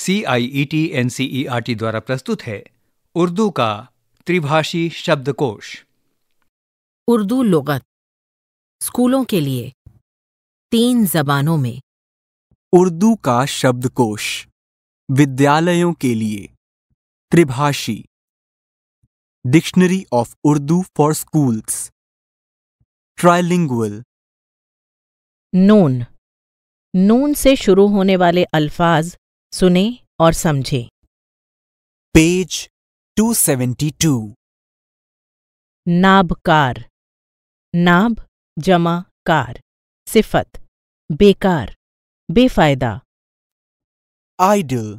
C I E T N C E R T द्वारा प्रस्तुत है उर्दू का त्रिभाषी शब्दकोश उर्दू लगत स्कूलों के लिए तीन जबानों में उर्दू का शब्दकोश विद्यालयों के लिए त्रिभाषी dictionary of Urdu for schools trilingual नून नून से शुरू होने वाले अल्फाज सुने और समझे पेज 272 नाबकार नाब जमा कार सिफत बेकार बेफायदा आइडल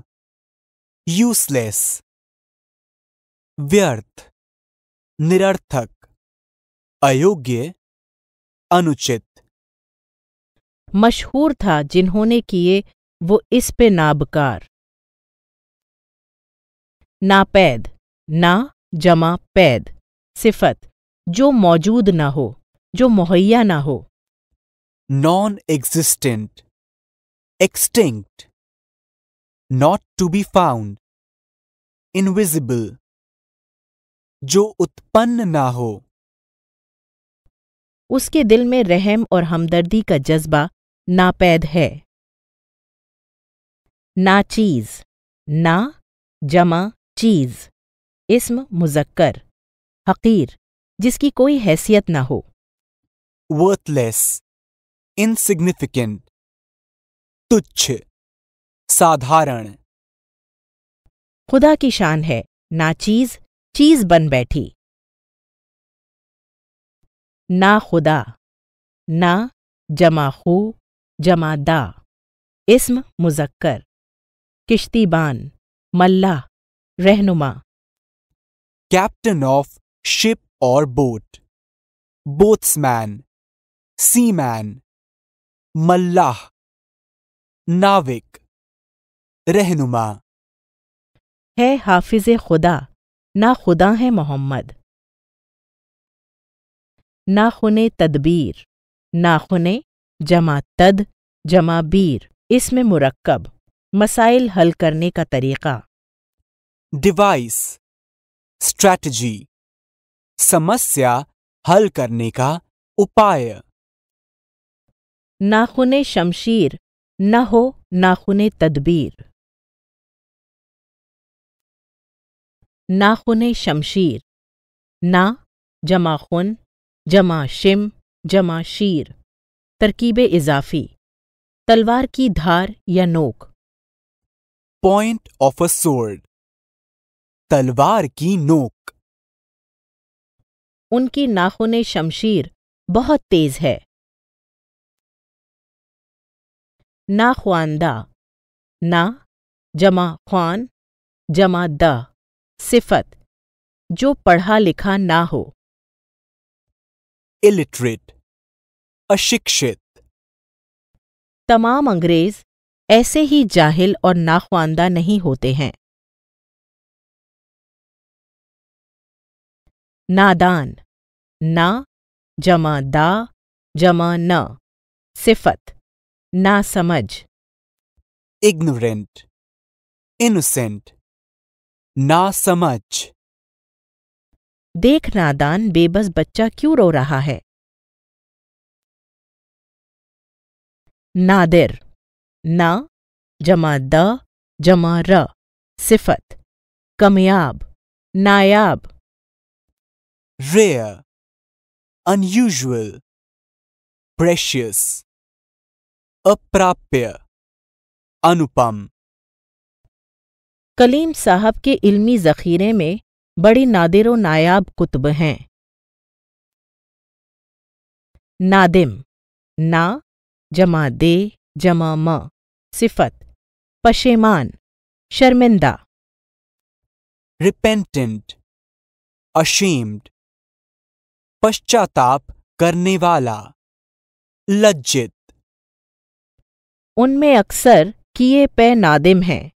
यूजलेस व्यर्थ निरर्थक अयोग्य अनुचित मशहूर था जिन्होंने किए वो इस पे नाबकार नापैद ना जमा पैद सिफत जो मौजूद ना हो जो मुहैया ना हो non existent extinct not to be found invisible जो उत्पन्न ना हो उसके दिल में रहम और हमदर्दी का जज्बा नापैद है ना चीज़ ना जमा चीज़ इस्म मुजक्कर हकीर जिसकी कोई हैसियत ना हो वर्थलेस इनसिग्निफिकेंट तुच्छ साधारण खुदा की शान है ना चीज चीज बन बैठी ना खुदा ना जमा खू जमा दा इसम मुजक्कर किश्तीबान मल्लाह रहनुमा कैप्टन ऑफ शिप और बोट बोट्समैन सीमैन मल्लाह नाविक रहनुमा है हाफिज खुदा ना खुदा है मोहम्मद खुने तदबीर खुने जमा तद जमा बीर इसमें मुरक्कब मसाइल हल करने का तरीका डिवाइस स्ट्रैटेजी समस्या हल करने का उपाय नाखुने शमशीर न हो नाखुने तदबीर नाखुने शमशीर ना जमा खुन जमा शिम जमा शीर तरकीब इजाफी तलवार की धार या नोक पॉइंट ऑफ अ सोर्ड तलवार की नोक उनकी नाखूने शमशीर बहुत तेज है नाख्वानदा ना जमा ख्वान जमा द सिफत जो पढ़ा लिखा ना हो इलिटरेट अशिक्षित तमाम अंग्रेज ऐसे ही जाहिल और नाख्वानदा नहीं होते हैं नादान ना जमा दा जमा न सिफत ना समझ इग्नोरेंट इनोसेंट ना समझ देख नादान बेबस बच्चा क्यों रो रहा है नादिर ना जमा द जमा र सिफत कमयाब नायाब रेयर unusual प्रेशियस अप्राप्य अनुपम कलीम साहब के इल्मी जखीरे में बड़े नादिर व नायाब कुतब हैं नादिम ना जमा दे जमा म सिफत पशेमान शर्मिंदा रिपेंटेंट अशीम्ड पश्चाताप करने वाला लज्जित उनमें अक्सर किए पे नादिम हैं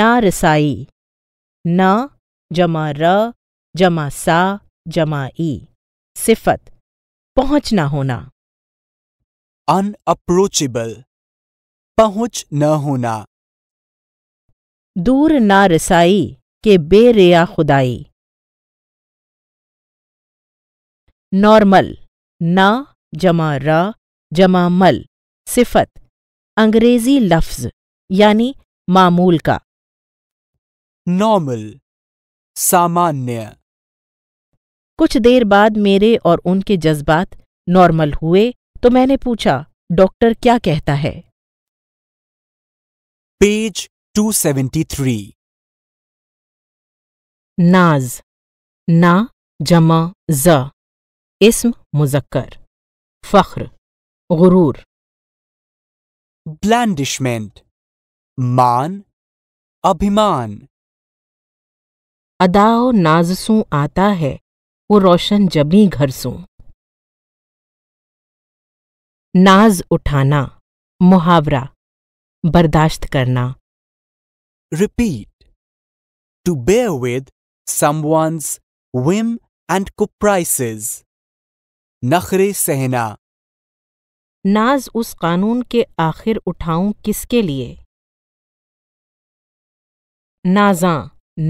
ना रसाई ना जमा र जमा सा जमा ई सिफत पहुंच होना अनअप्रोचेबल पहुंच न होना दूर ना रसाई के बेरिया खुदाई नॉर्मल ना जमा रा जमा मल सिफत अंग्रेजी लफ्ज यानी मामूल का नॉर्मल सामान्य कुछ देर बाद मेरे और उनके जज्बात नॉर्मल हुए तो मैंने पूछा डॉक्टर क्या कहता है पेज 273 नाज ना जमा ज इसम मुजक्कर फख्र गुरूर ब्लैंडिशमेंट मान अभिमान अदाओ नाजसू आता है वो रोशन जमी घर सू नाज उठाना मुहावरा बर्दाश्त करना repeat to bear with someone's whim and caprices नखरे सहना नाज उस कानून के आखिर उठाऊं किसके लिए नाजा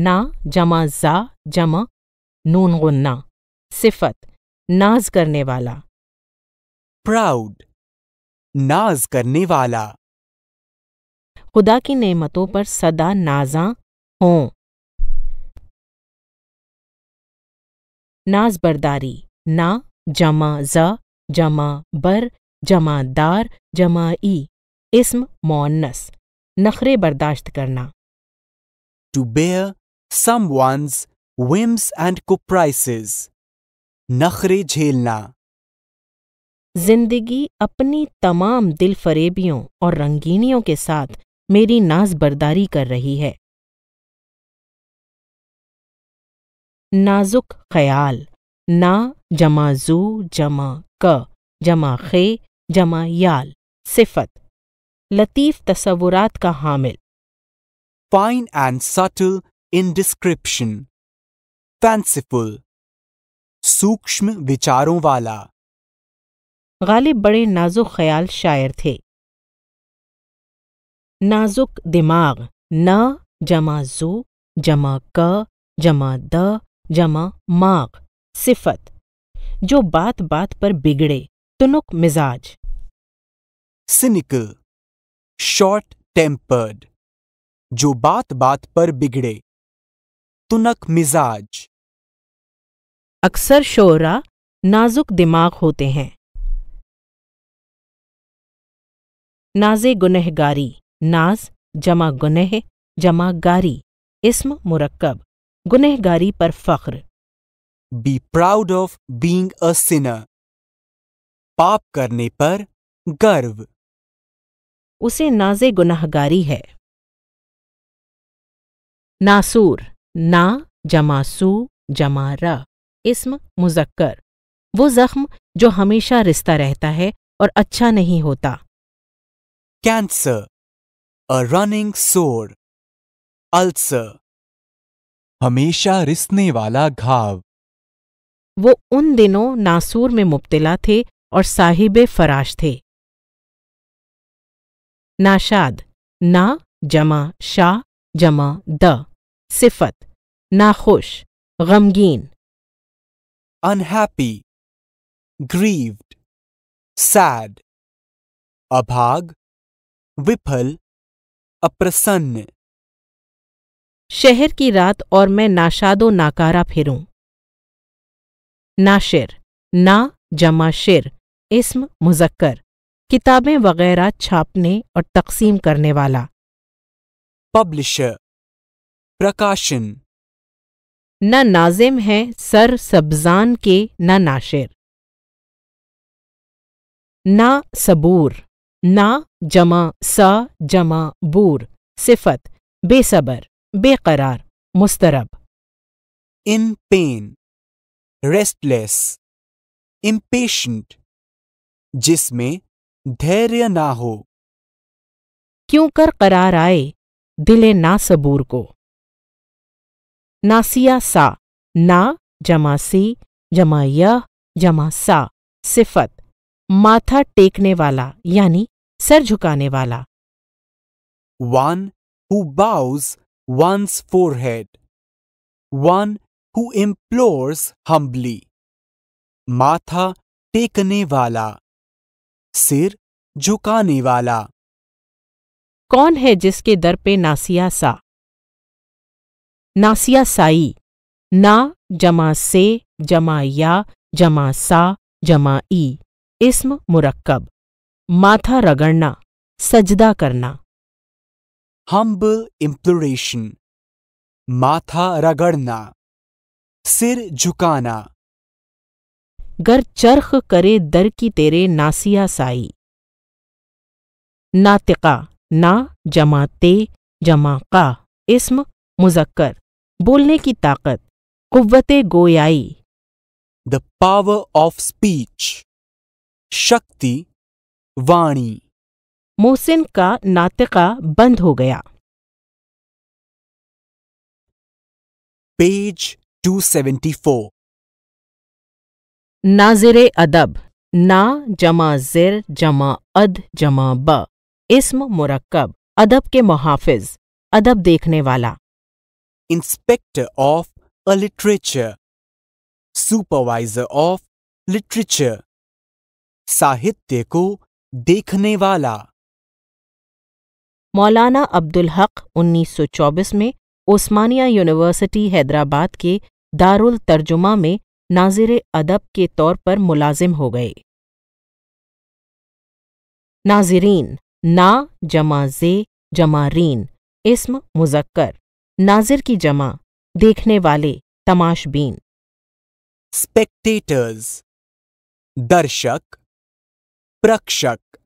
ना जमा जा जमा नून गुन्ना सिफत नाज करने वाला प्राउड नाज करने वाला खुदा की नेमतों पर सदा नाजा हों नाज बरदारी ना जमा ज जमा बर जमा दार जमा ई इसम मोन्नस नखरे बर्दाश्त करना to bear someone's whims and caprices नखरे झेलना जिंदगी अपनी तमाम दिल फरेबियों और रंगीनियों के साथ मेरी नाज बर्दारी कर रही है नाजुक ख्याल ना जमा जू जमा क जमा खे जमा याल सिफत लतीफ़ तस्वुरात का हामिल fine and subtle in description fanciful सूक्ष्म विचारों वाला गालिब बड़े नाजुक ख्याल शायर थे नाजुक दिमाग न जमा जू जमा क जमा द जमा माग सिफत जो बात बात पर बिगड़े तुनुक मिजाज सिनिकल शॉर्ट टेम्पर्ड जो बात बात पर बिगड़े तुनक मिजाज अक्सर शोरा नाजुक दिमाग होते हैं नाजे गुनहगारी नाज जमा गुनह जमा गारी इसम मुरक्कब गुनहगारी पर फख्र be proud of being sinner पाप करने पर गर्व उसे नाजे गुनाहगारी है नासूर ना जमासू जमारा इसम मुजक्कर वो जख्म जो हमेशा रिश्ता रहता है और अच्छा नहीं होता cancer a running sore ulcer हमेशा रिसने वाला घाव वो उन दिनों नासूर में मुब्तला थे और साहिब फराश थे नाशाद ना जमा शाह जमा द सिफत नाखुश गमगीन unhappy, grieved, sad, अभाग, विफल, अप्रसन्न शहर की रात और मैं नाशादो नाकारा फिरूं नाशिर ना जमा शिर इसम मुजक्कर किताबें वगैरह छापने और तकसीम करने वाला पब्लिशर प्रकाशन न नाजिम है सर सब्जान के न नाशिर ना सबूर ना जमा सा जमा बूर सिफत बेसबर बेकरार मुस्तरब इन पेन रेस्टलेस इम्पेशेंट जिसमें धैर्य ना हो क्यों कर करार आए दिले ना सबूर को नासिया सा ना जमा सी जमा यह जमा सा सिफत माथा टेकने वाला यानी सर झुकाने वाला one who bows one's forehead, one who implores humbly माथा टेकने वाला सिर झुकाने वाला कौन है जिसके दर पे नासिया सा नासिया साई ना जमा से जमा या जमा सा जमा ई इसम मुरक्कब माथा रगड़ना सजदा करना हम्बल इम्प्लोरेशन माथा रगड़ना सिर झुकाना गर चरख करे दर की तेरे नासिया साई नातिका ना जमा ते जमा का इस्म मुजक्कर बोलने की ताकत कुत गोयाई द पावर ऑफ स्पीच शक्ति वाणी मोहसिन का नातिका बंद हो गया पेज 274 नाजिर अदब ना जमा जिर जमा अद जमा ब इसम मुरक्कब अदब के मुहाफिज अदब देखने वाला inspector of a literature, supervisor of literature, साहित्य को देखने वाला मौलाना अब्दुल हक 1924 में ओस्मानिया यूनिवर्सिटी हैदराबाद के दारुल तर्जुमा में नाजिर अदब के तौर पर मुलाजिम हो गए नाजरीन ना जमा जे जमा रीन इसम मुजक्कर नाजिर की जमा देखने वाले तमाशबीन स्पेक्टेटर्स दर्शक प्रक्षक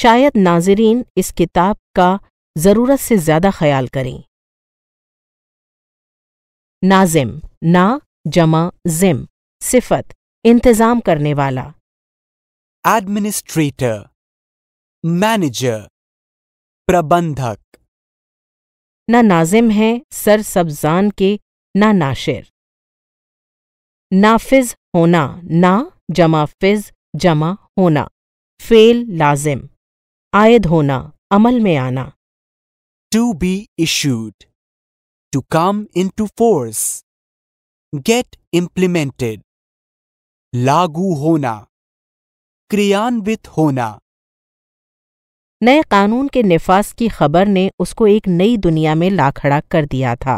शायद नाजरीन इस किताब का जरूरत से ज्यादा ख्याल करें नाजिम ना जमा जिम सिफत इंतजाम करने वाला एडमिनिस्ट्रेटर मैनेजर प्रबंधक ना नाजिम हैं सर सब्जान के ना नाशिर नाफिज होना ना जमा फिज जमा होना फेल लाजिम आयद होना अमल में आना to be issued to come into force get implemented लागू होना क्रियान्वित होना नए कानून के नफाज की खबर ने उसको एक नई दुनिया में ला खड़ा कर दिया था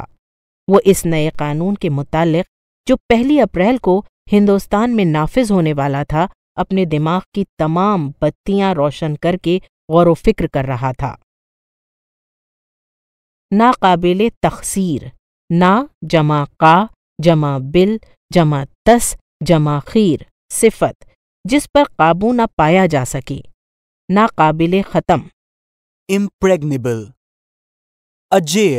वो इस नए कानून के मुतालिक जो पहली अप्रैल को हिंदुस्तान में नाफिज होने वाला था अपने दिमाग की तमाम बत्तियां रोशन करके गौर फिक्र कर रहा था नाकाबिल तखसीर ना जमा का जमा बिल जमा तस जमा खीर सिफत जिस पर काबू ना पाया जा सके नाकाबिल ख़त्म इम्प्रेगनेबल अजेय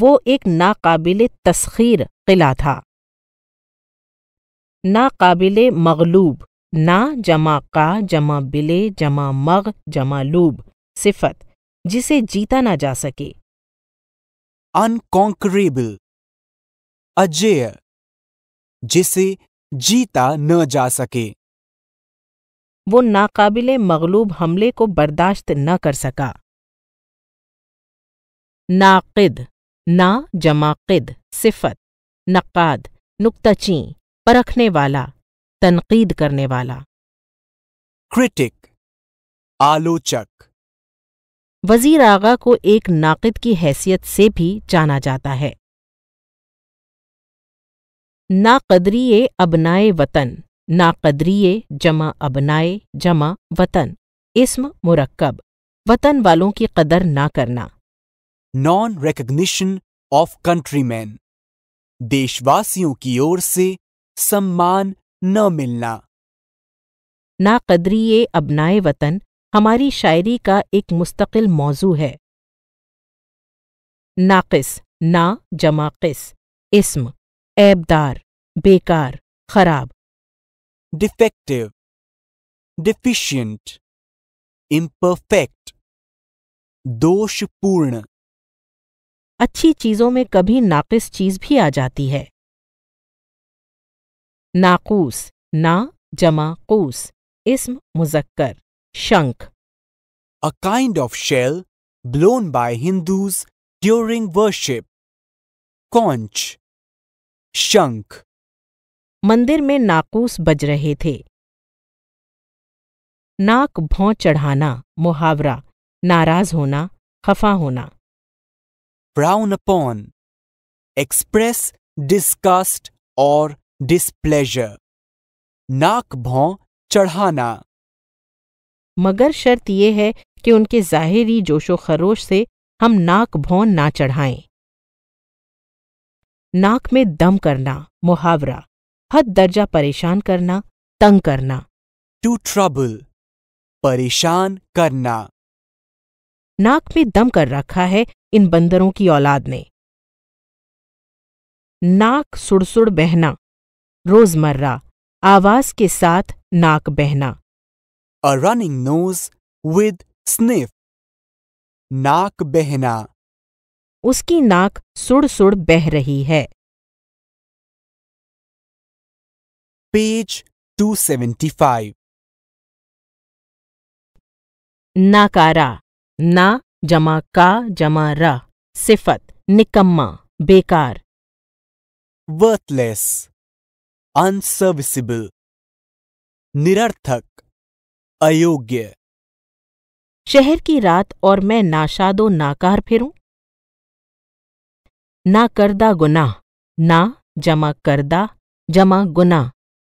वो एक नाकाबिल तस्खीर किला था नाकाबिल मगलूब ना जमा का जमा बिले जमा मग जमा लूब सिफत जिसे जीता ना जा सके अनकॉन्करेबल अजेय जिसे जीता न जा सके वो नाकाबिल मगलूब हमले को बर्दाश्त न कर सका नाक़िद ना जमाक़िद सिफत नक़ाद नुक्तची परखने वाला तनकीद करने वाला क्रिटिक आलोचक वजीर आगा को एक नाक़िद की हैसियत से भी जाना जाता है नाकदरी ए अबनाए वतन नाकदरिए जमा अबनाए जमा वतन इस्म मुरक्कब वतन वालों की कदर ना करना नॉन रिकग्निशन ऑफ कंट्रीमैन देशवासियों की ओर से सम्मान न मिलना नाकदरिए अबनाए वतन हमारी शायरी का एक मुस्तकिल मौजू है नाकिस ना जमा किस इस्म ऐबदार बेकार खराब defective, deficient, imperfect, दोषपूर्ण अच्छी चीजों में कभी नाकिस चीज भी आ जाती है नाकूस ना जमा कूस इस्म मुजक्कर शंख a kind of shell blown by Hindus during worship conch शंख मंदिर में नाकूस बज रहे थे नाक भौं चढ़ाना मुहावरा नाराज होना खफा होना ब्राउन अपॉन एक्सप्रेस डिस्कस्ट और डिस्प्लेजर नाक भौं चढ़ाना मगर शर्त यह है कि उनके जाहिरी जोशो खरोश से हम नाक भौं ना चढ़ाएं नाक में दम करना मुहावरा हद दर्जा परेशान करना तंग करना टू ट्रबल परेशान करना नाक में दम कर रखा है इन बंदरों की औलाद ने नाक सुड़सुड़ बहना रोजमर्रा आवाज के साथ नाक बहना a running nose with sniff नाक बहना उसकी नाक सुड़ सुड़ बह रही है सेवेंटी 275 नाकारा ना जमा का जमा रा सिफत निकम्मा बेकार वर्थलेस अनसर्विसिबल निरर्थक अयोग्य शहर की रात और मैं नाशादो नाकार फिरूं ना करदा गुनाह ना जमा करदा जमा गुना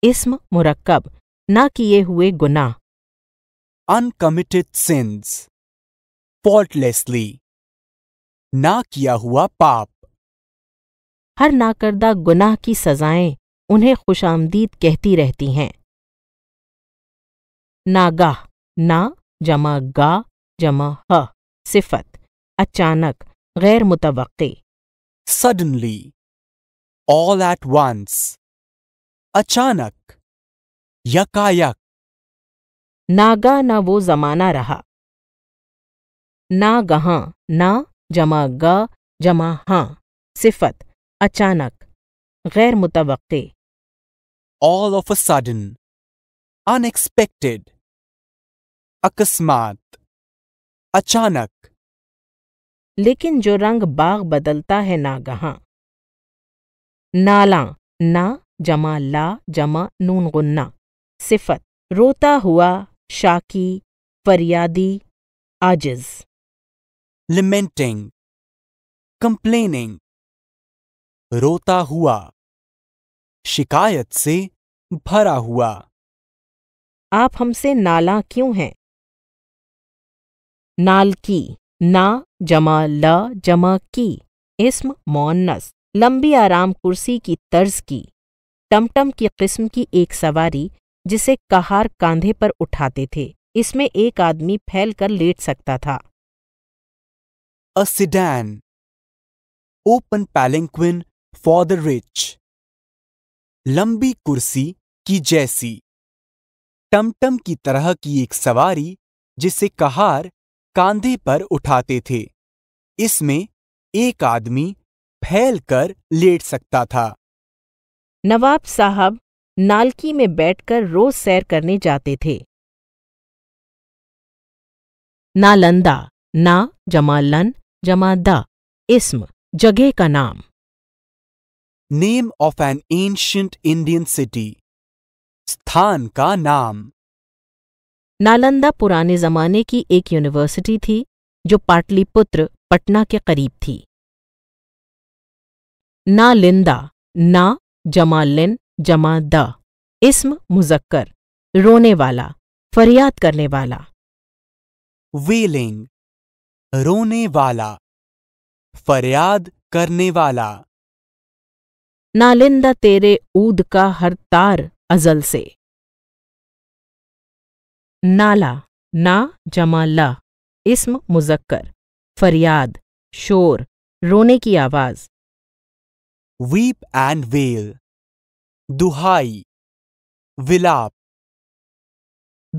इस्म मुरक्कब ना किए हुए गुनाह अनकमिटेड सिंस फॉल्टलेसली ना किया हुआ पाप हर नाकर्दा गुनाह की सजाएं उन्हें खुशामदीद कहती रहती हैं नागाह ना जमा गा जमा ह सिफत अचानक गैर मुतवक़े सडनली ऑल एट वंस अचानक यकायक नागा ना वो जमाना रहा ना गहा ना जमा ग जमा हाँ सिफत अचानक गैर मुतवक़े all of a sudden unexpected अकस्मात अचानक लेकिन जो रंग बाग बदलता है गहा नाला ना जमा ला जमा नून गुन्ना सिफत रोता हुआ शाकी फरियादी आजिज लिमेंटिंग कंप्लेनिंग रोता हुआ शिकायत से भरा हुआ आप हमसे नाला क्यों हैं नालकी ना जमा ल जमा की इस्म मोन्नस लंबी आराम कुर्सी की तर्ज की टमटम की किस्म की एक सवारी जिसे कहार कांधे पर उठाते थे इसमें एक आदमी फैल कर लेट सकता था a sedan open palanquin for the rich लंबी कुर्सी की जैसी टमटम की तरह की एक सवारी जिसे कहार कांधे पर उठाते थे इसमें एक आदमी फैल कर लेट सकता था नवाब साहब नालकी में बैठकर रोज सैर करने जाते थे नालंदा ना जमा लन जमा जगह का नाम name of an ancient Indian city स्थान का नाम नालंदा पुराने जमाने की एक यूनिवर्सिटी थी जो पाटलिपुत्र पटना के करीब थी नालिंदा ना जमालिन जमा द इस्म मुजक्कर रोने वाला फरियाद करने वाला वीलिंग रोने वाला फरियाद करने वाला नालिंदा तेरे ऊद का हर तार अजल से नाला ना जमा ला इस्म मुजक्कर फरियाद शोर रोने की आवाज वीप एंड वेल दुहाई विलाप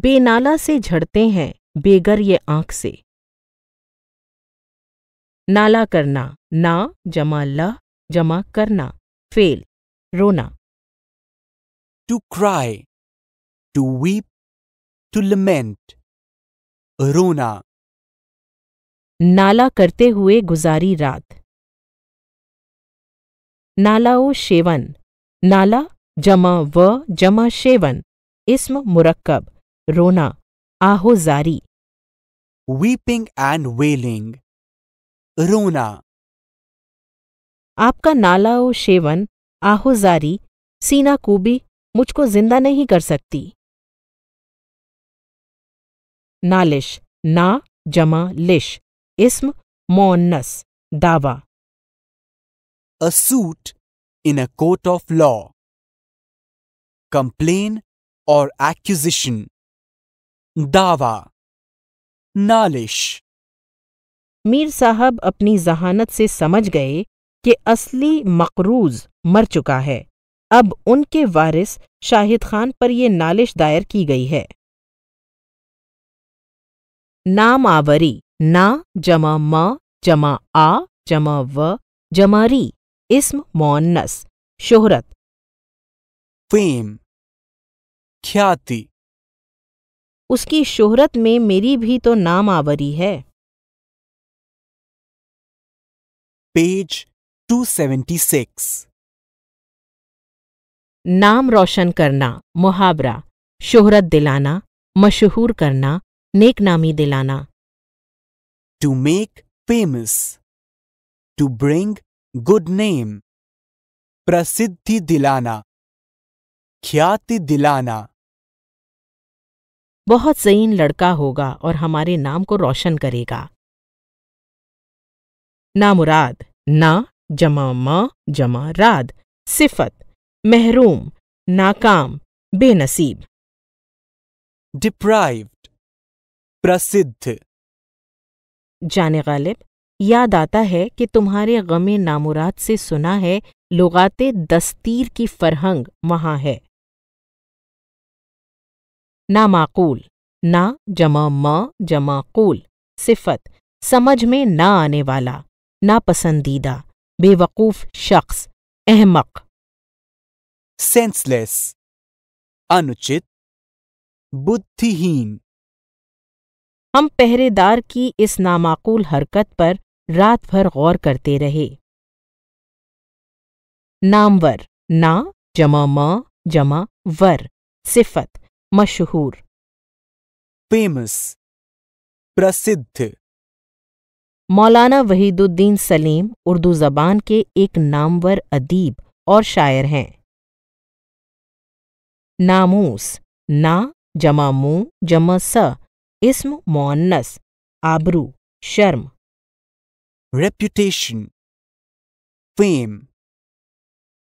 बेनाला से झड़ते हैं बेगर ये आंख से नाला करना ना जमा लह जमा करना फेल रोना to cry to weep to lament रोना नाला करते हुए गुजारी रात नालाओ शेवन नाला जमा व जमा शेवन इस्म मुरक्कब रोना आहोजारी वीपिंग एंड वेलिंग रोना आपका नाला ओ शेवन आहोजारी सीना कूबी मुझको जिंदा नहीं कर सकती नालिश ना जमा लिश इस्म मोन्नस दावा a suit in a court of law. Complain or accusation. दावा नालिश मीर साहब अपनी जहानत से समझ गए कि असली मकरूज मर चुका है अब उनके वारिस शाहिद खान पर यह नालिश दायर की गई है नाम आवरी ना जमा म जमा आ जमा व जमा री इसम मोन्नस शोहरत फेम ख्याति उसकी शोहरत में मेरी भी तो नाम आवरी है पेज 276 नाम रोशन करना मुहावरा शोहरत दिलाना मशहूर करना नेक नामी दिलाना to make famous to bring good name प्रसिद्धि दिलाना ख्याति दिलाना बहुत जहीन लड़का होगा और हमारे नाम को रोशन करेगा ना मुराद ना जमा म जमा राद सिफत महरूम नाकाम बेनसीब डिप्राइव्ड प्रसिद्ध जाने गालिब याद आता है कि तुम्हारे गमे नामुराद से सुना है लुगाते दस्तीर की फरहंग वहाँ है ना माकूल ना जमा म जमा कूल सिफत समझ में ना आने वाला ना पसंदीदा बेवकूफ शख्स अहमक सेंसलेस अनुचित बुद्धिहीन हम पहरेदार की इस नामाकूल हरकत पर रात भर गौर करते रहे नामवर ना जमा म जमा वर सिफत मशहूर फेमस प्रसिद्ध मौलाना वहीदुद्दीन सलीम उर्दू जबान के एक नामवर अदीब और शायर हैं नामूस ना जमा मू जमा स इस्म मोअन्नस आबरू शर्म रेप्यूटेशन फेम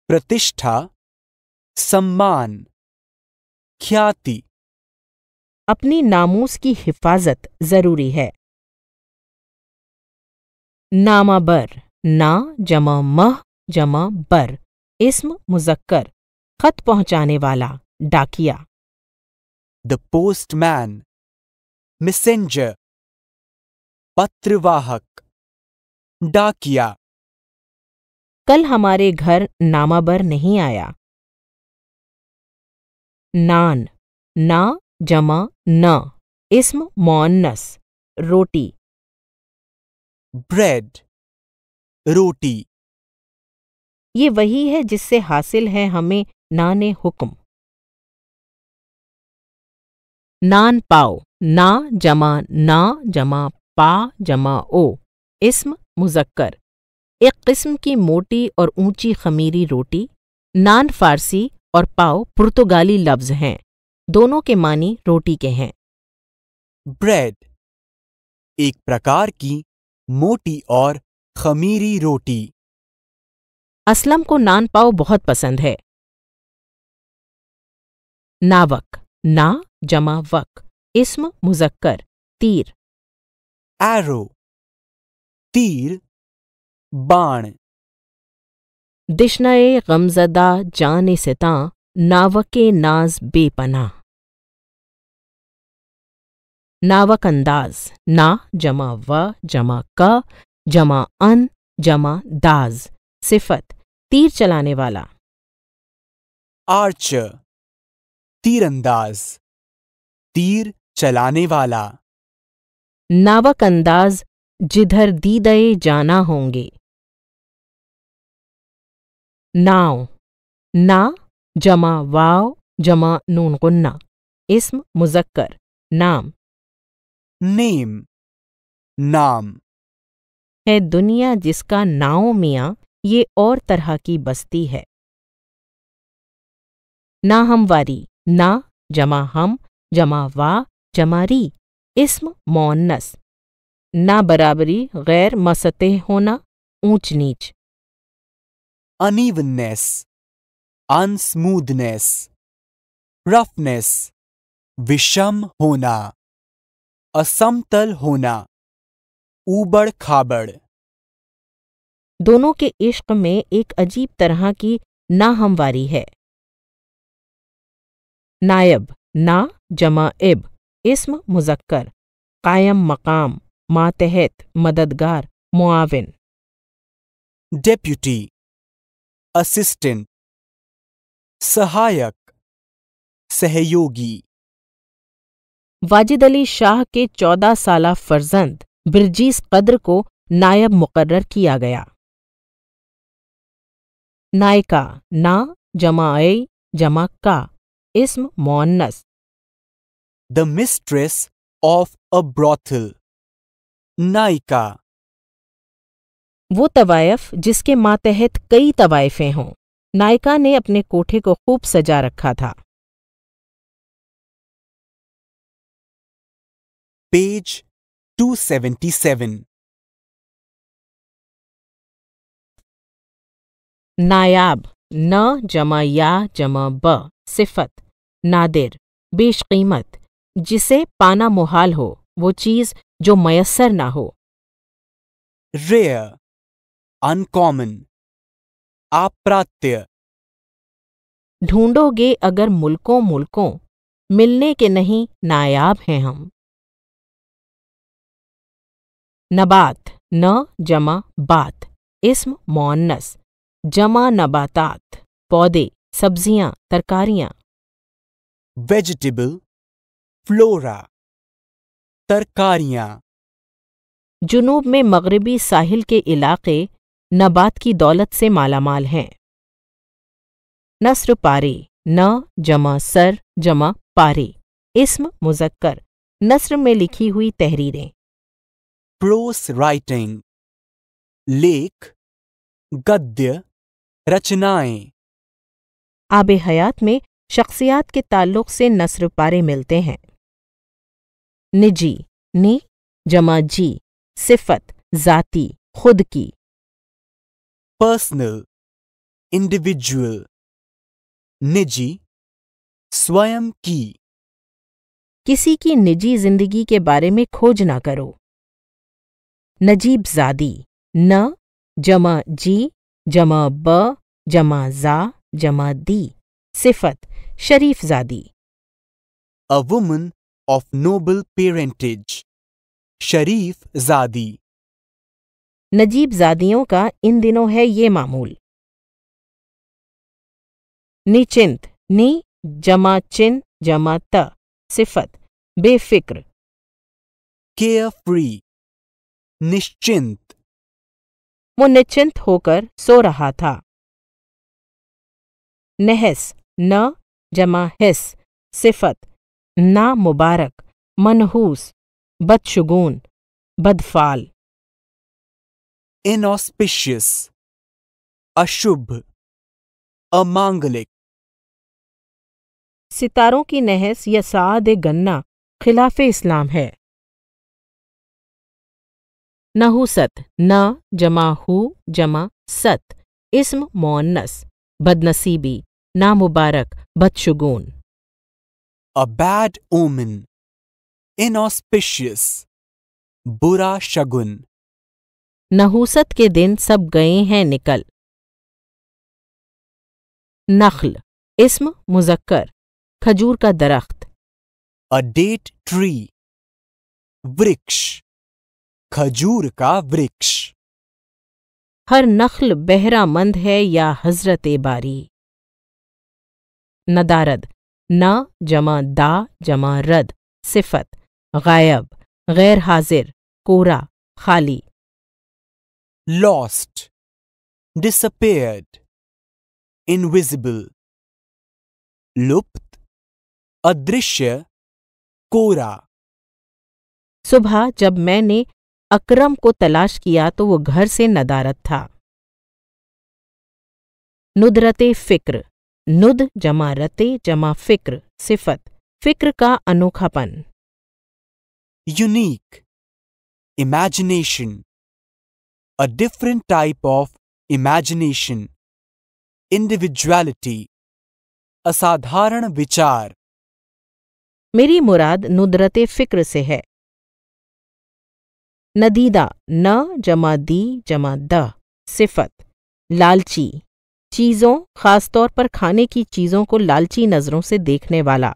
प्रतिष्ठा सम्मान ख्याति अपनी नामूस की हिफाजत जरूरी है नामाबर ना जमा मह जमा बर इसम मुजक्कर खत पहुंचाने वाला डाकिया द पोस्टमैन messenger पत्रवाहक डाकिया कल हमारे घर नामाबर नहीं आया नान ना जमा न इस्म मौनस रोटी ब्रेड रोटी ये वही है जिससे हासिल है हमें नाने हुक्म नान पाओ ना जमा ना जमा पा जमा ओ इस्म मुजक्कर एक किस्म की मोटी और ऊंची खमीरी रोटी नान फारसी और पाओ पुर्तगाली लफ्ज हैं दोनों के मानी रोटी के हैं ब्रेड एक प्रकार की मोटी और खमीरी रोटी असलम को नान पाओ बहुत पसंद है नावक ना जमा वक इसम मुजक्कर तीर एरो तीर बाण दिशनाए गमजदा जाने से नावके नाज बेपना नावक अंदाज ना जमा व जमा क जमा अन जमा दाज सिफत तीर चलाने वाला आर्च तीर अंदाज तीर चलाने वाला नावक अंदाज जिधर दीदए जाना होंगे नाव ना जमा वाव जमा नून गुन्ना इसम मुजक्कर नाम नेम नाम है दुनिया जिसका नाव मियाँ ये और तरह की बस्ती है ना हमवारी ना जमा हम जमा वा जमारी इसम मौनस ना बराबरी गैर मसते होना ऊंच नीच unevenness अनस्मूदनेस रफनेस विषम होना असमतल होना ऊबड़ खाबड़ दोनों के इश्क में एक अजीब तरह की नाहमवारी है नायब ना जमा इब इसम मुजक्कर कायम मकाम मातहत मददगार मुआविन डेप्यूटी असिस्टेंट सहायक सहयोगी वाजिद अली शाह के चौदह साल फर्जंद बिरजीस कद्र को नायब मुकर्र किया गया नायका ना जमा ए जमा का इसम मोन्नस the mistress of a brothel नायिका वो तवायफ जिसके मातहत कई तवायफें हों नायका ने अपने कोठे को खूब सजा रखा था पेज 277 नायाब न जमा या जमा ब सिफत नादिर बेशकीमत जिसे पाना मुहाल हो वो चीज जो मयसर ना हो रेयर अनकॉमन आप्रात्य ढूंढोगे अगर मुल्कों मुल्कों मिलने के नहीं नायाब हैं हम नबात न जमा बात इस्म मौनस जमा नबातात पौधे सब्जियां तरकारियां वेजिटेबल फ्लोरा तरकारियाँ जुनूब में मगरबी साहिल के इलाके नबात की दौलत से मालामाल हैं नस्र पारे न जमा सर जमा पारे इसम मुजक्कर नस्र में लिखी हुई तहरीरें प्रोस राइटिंग लेख गद्य रचनाएं आब हयात में शख्सियात के ताल्लुक से नस्र पारे मिलते हैं निजी नि जमा जी सिफत जाती खुद की पर्सनल इंडिविजुअल निजी स्वयं की किसी की निजी जिंदगी के बारे में खोज ना करो नजीब जादी न जमा जी जमा ब जमा जा जमा दी सिफत शरीफ जादी a woman of noble parentage शरीफ जादी नजीब जादियों का इन दिनों है ये मामूल निचिंत नी जमा चिन जमा त सिफत बेफिक्र केयर फ्री निश्चिंत वो निश्चिंत होकर सो रहा था नहस न जमा हिस सिफत नामुबारक मनहूस बदशुगुन बदफाल इनऑस्पिशियस अशुभ अमांगलिक सितारों की नहस या साद गन्ना खिलाफ इस्लाम है नहुसत न जमा हु जमा सत इस्म मोन्नस बदनसीबी नामुबारक बदशुगुन a bad omen, inauspicious, बुरा शगुन नहूसत के दिन सब गए हैं निकल नखल इसम मुजक्कर खजूर का दरख्त अ डेट ट्री वृक्ष खजूर का वृक्ष हर नखल मंद है या हजरत बारी नदारद ना जमा दा जमा रद सिफत गायब गैर हाजिर कोरा खाली लॉस्ट डिसअपेयर्ड इनविजिबल लुप्त अदृश्य कोरा सुबह जब मैंने अकरम को तलाश किया तो वो घर से नदारत था नुदरत फिक्र नुद जमा रते जमा फिक्र सिफत फिक्र का अनोखापन unique imagination a different type of imagination individuality असाधारण विचार मेरी मुराद नुदरत फिक्र से है नदीदा न जमा दी जमा द सिफत लालची चीज़ों खासतौर पर खाने की चीज़ों को लालची नज़रों से देखने वाला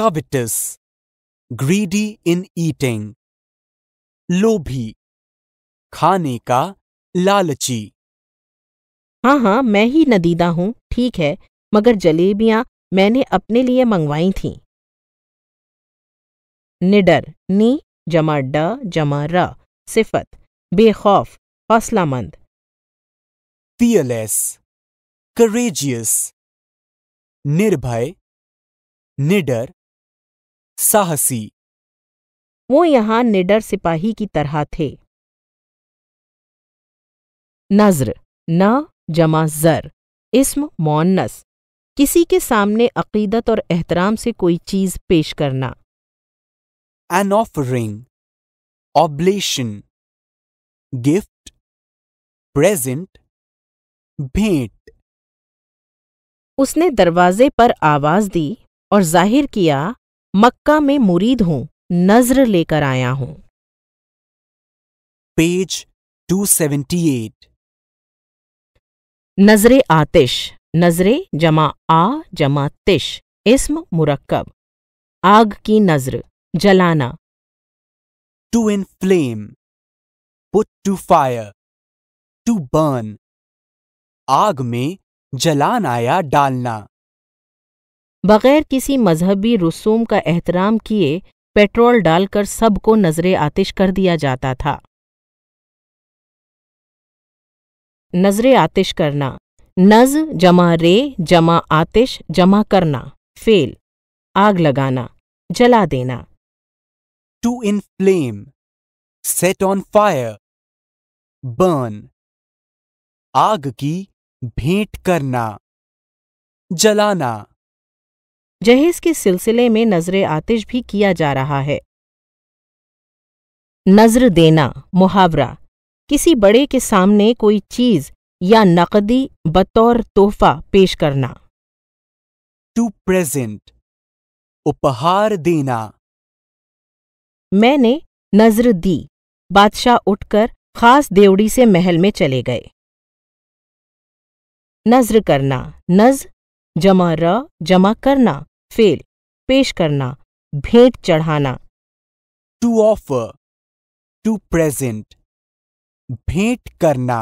covetous, ग्रीडी इन ईटिंग लोभी खाने का लालची हाँ हाँ मैं ही नदीदा हूँ ठीक है मगर जलेबियाँ मैंने अपने लिए मंगवाई थीं निडर नी जमा ड जमा र सिफत बेखौफ हौसलामंद fearless, courageous, निर्भय निडर साहसी वो यहां निडर सिपाही की तरह थे नज्र न जमा जर इस्म मौनस किसी के सामने अकीदत और एहतराम से कोई चीज पेश करना an offering oblation gift present भेंट उसने दरवाजे पर आवाज दी और जाहिर किया मक्का में मुरीद हूं नजर लेकर आया हूं पेज 278 नजरे आतिश नजरे जमा आ जमा तिश इसम मुरक्कब आग की नजर जलाना to inflame put to fire to burn आग में जलानाया डालना बगैर किसी मजहबी रसूम का एहतराम किए पेट्रोल डालकर सबको नजरे आतिश कर दिया जाता था नजरे आतिश करना नज जमा रे जमा आतिश जमा करना फेल आग लगाना जला देना to inflame set on fire burn आग की भेंट करना जलाना जहेज के सिलसिले में नजरे आतिश भी किया जा रहा है नजर देना मुहावरा किसी बड़े के सामने कोई चीज या नकदी बतौर तोहफा पेश करना टू प्रेजेंट उपहार देना मैंने नजर दी बादशाह उठकर खास देवड़ी से महल में चले गए नज्र करना नज जमा र जमा करना फेल पेश करना भेंट चढ़ाना टू ऑफर टू प्रेजेंट भेंट करना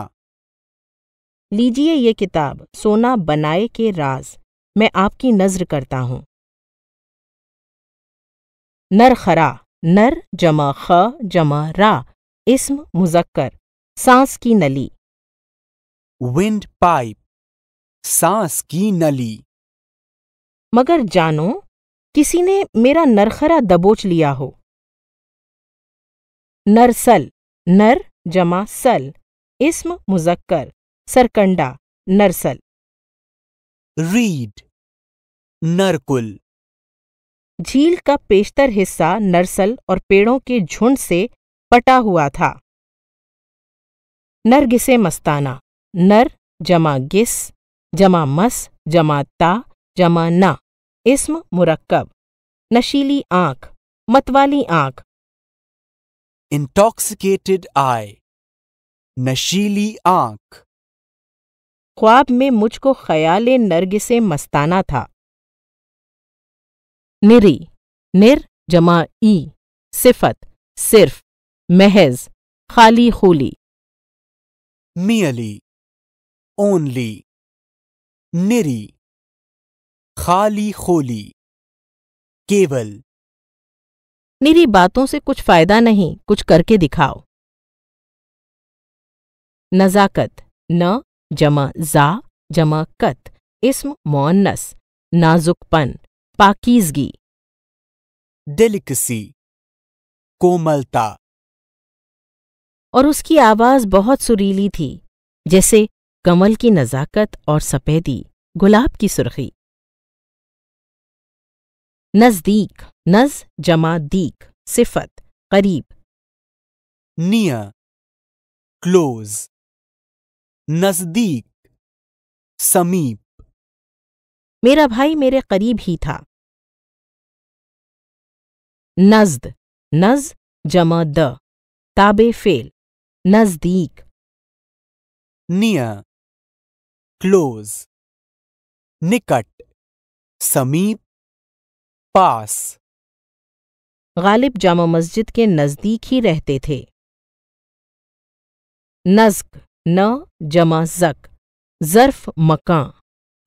लीजिए ये किताब सोना बनाए के राज मैं आपकी नज्र करता हूँ नर खरा नर जमा ख जमा रा इसम मुजक्कर सांस की नली विंड पाइप सांस की नली मगर जानो किसी ने मेरा नरखरा दबोच लिया हो नरसल नर जमा सल इस्म मुजक्कर सरकंडा नरसल रीड नरकुल झील का पेशतर हिस्सा नरसल और पेड़ों के झुंड से पटा हुआ था नरगिसे मस्ताना नर जमा गिस जमा मस जमा ता जमा ना इसम मुरक्कब नशीली आंख मतवाली आंख इंटॉक्सिकेटेड आई नशीली आंख ख्वाब में मुझको ख्याल नर्ग से मस्ताना था निरी निर जमा ई सिफत सिर्फ महज खाली खोली मियली ओनली निरी खाली खोली केवल निरी बातों से कुछ फायदा नहीं कुछ करके दिखाओ नजाकत न जमा जा जमा कत इसम मोन्नस नाजुकपन पाकीजगी डिलिकसी कोमलता और उसकी आवाज बहुत सुरीली थी जैसे कमल की नज़ाकत और सफ़ेदी गुलाब की सुर्खी नज़दीक नज जमा दीक सिफत करीब निया क्लोज नज़दीक समीप मेरा भाई मेरे करीब ही था नज़द नज जमा द ताबे फेल नज़दीक निया क्लोज निकट समीप पास गालिब जामा मस्जिद के नज़दीक ही रहते थे नज्क न जमा जक ज़र्फ़ मका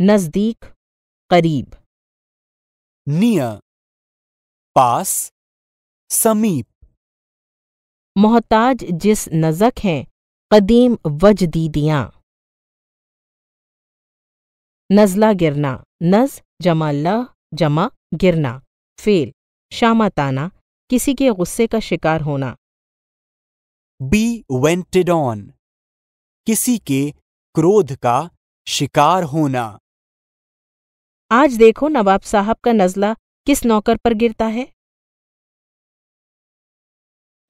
नज़दीक करीब निया पास समीप मोहताज जिस नजक हैं कदीम वजदीदियाँ नज़ला गिरना नज़ जमा ल जमा गिरना फेल शामाताना किसी के गुस्से का शिकार होना बी वेंटेड ऑन किसी के क्रोध का शिकार होना आज देखो नवाब साहब का नज़ला किस नौकर पर गिरता है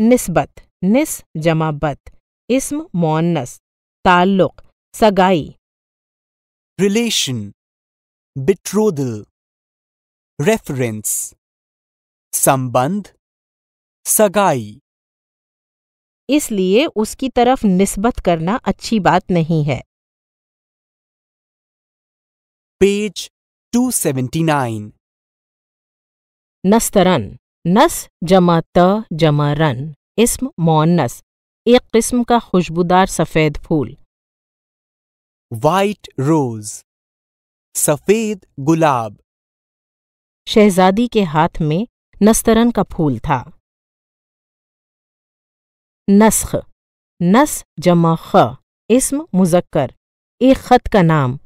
निस्बत निस जमा बत इसम मोनस ताल्लुक सगाई relation, betrothal, reference, संबंध, सगाई इसलिए उसकी तरफ निस्बत करना अच्छी बात नहीं है पेज 279 नस्तरन नस जमा त जमा रन इसम मोन्नस एक किस्म का खुशबूदार सफ़ेद फूल वाइट रोज सफेद गुलाब शहजादी के हाथ में नस्तरन का फूल था नस्ख नस जमा ख इसम मुजक्कर एक खत का नाम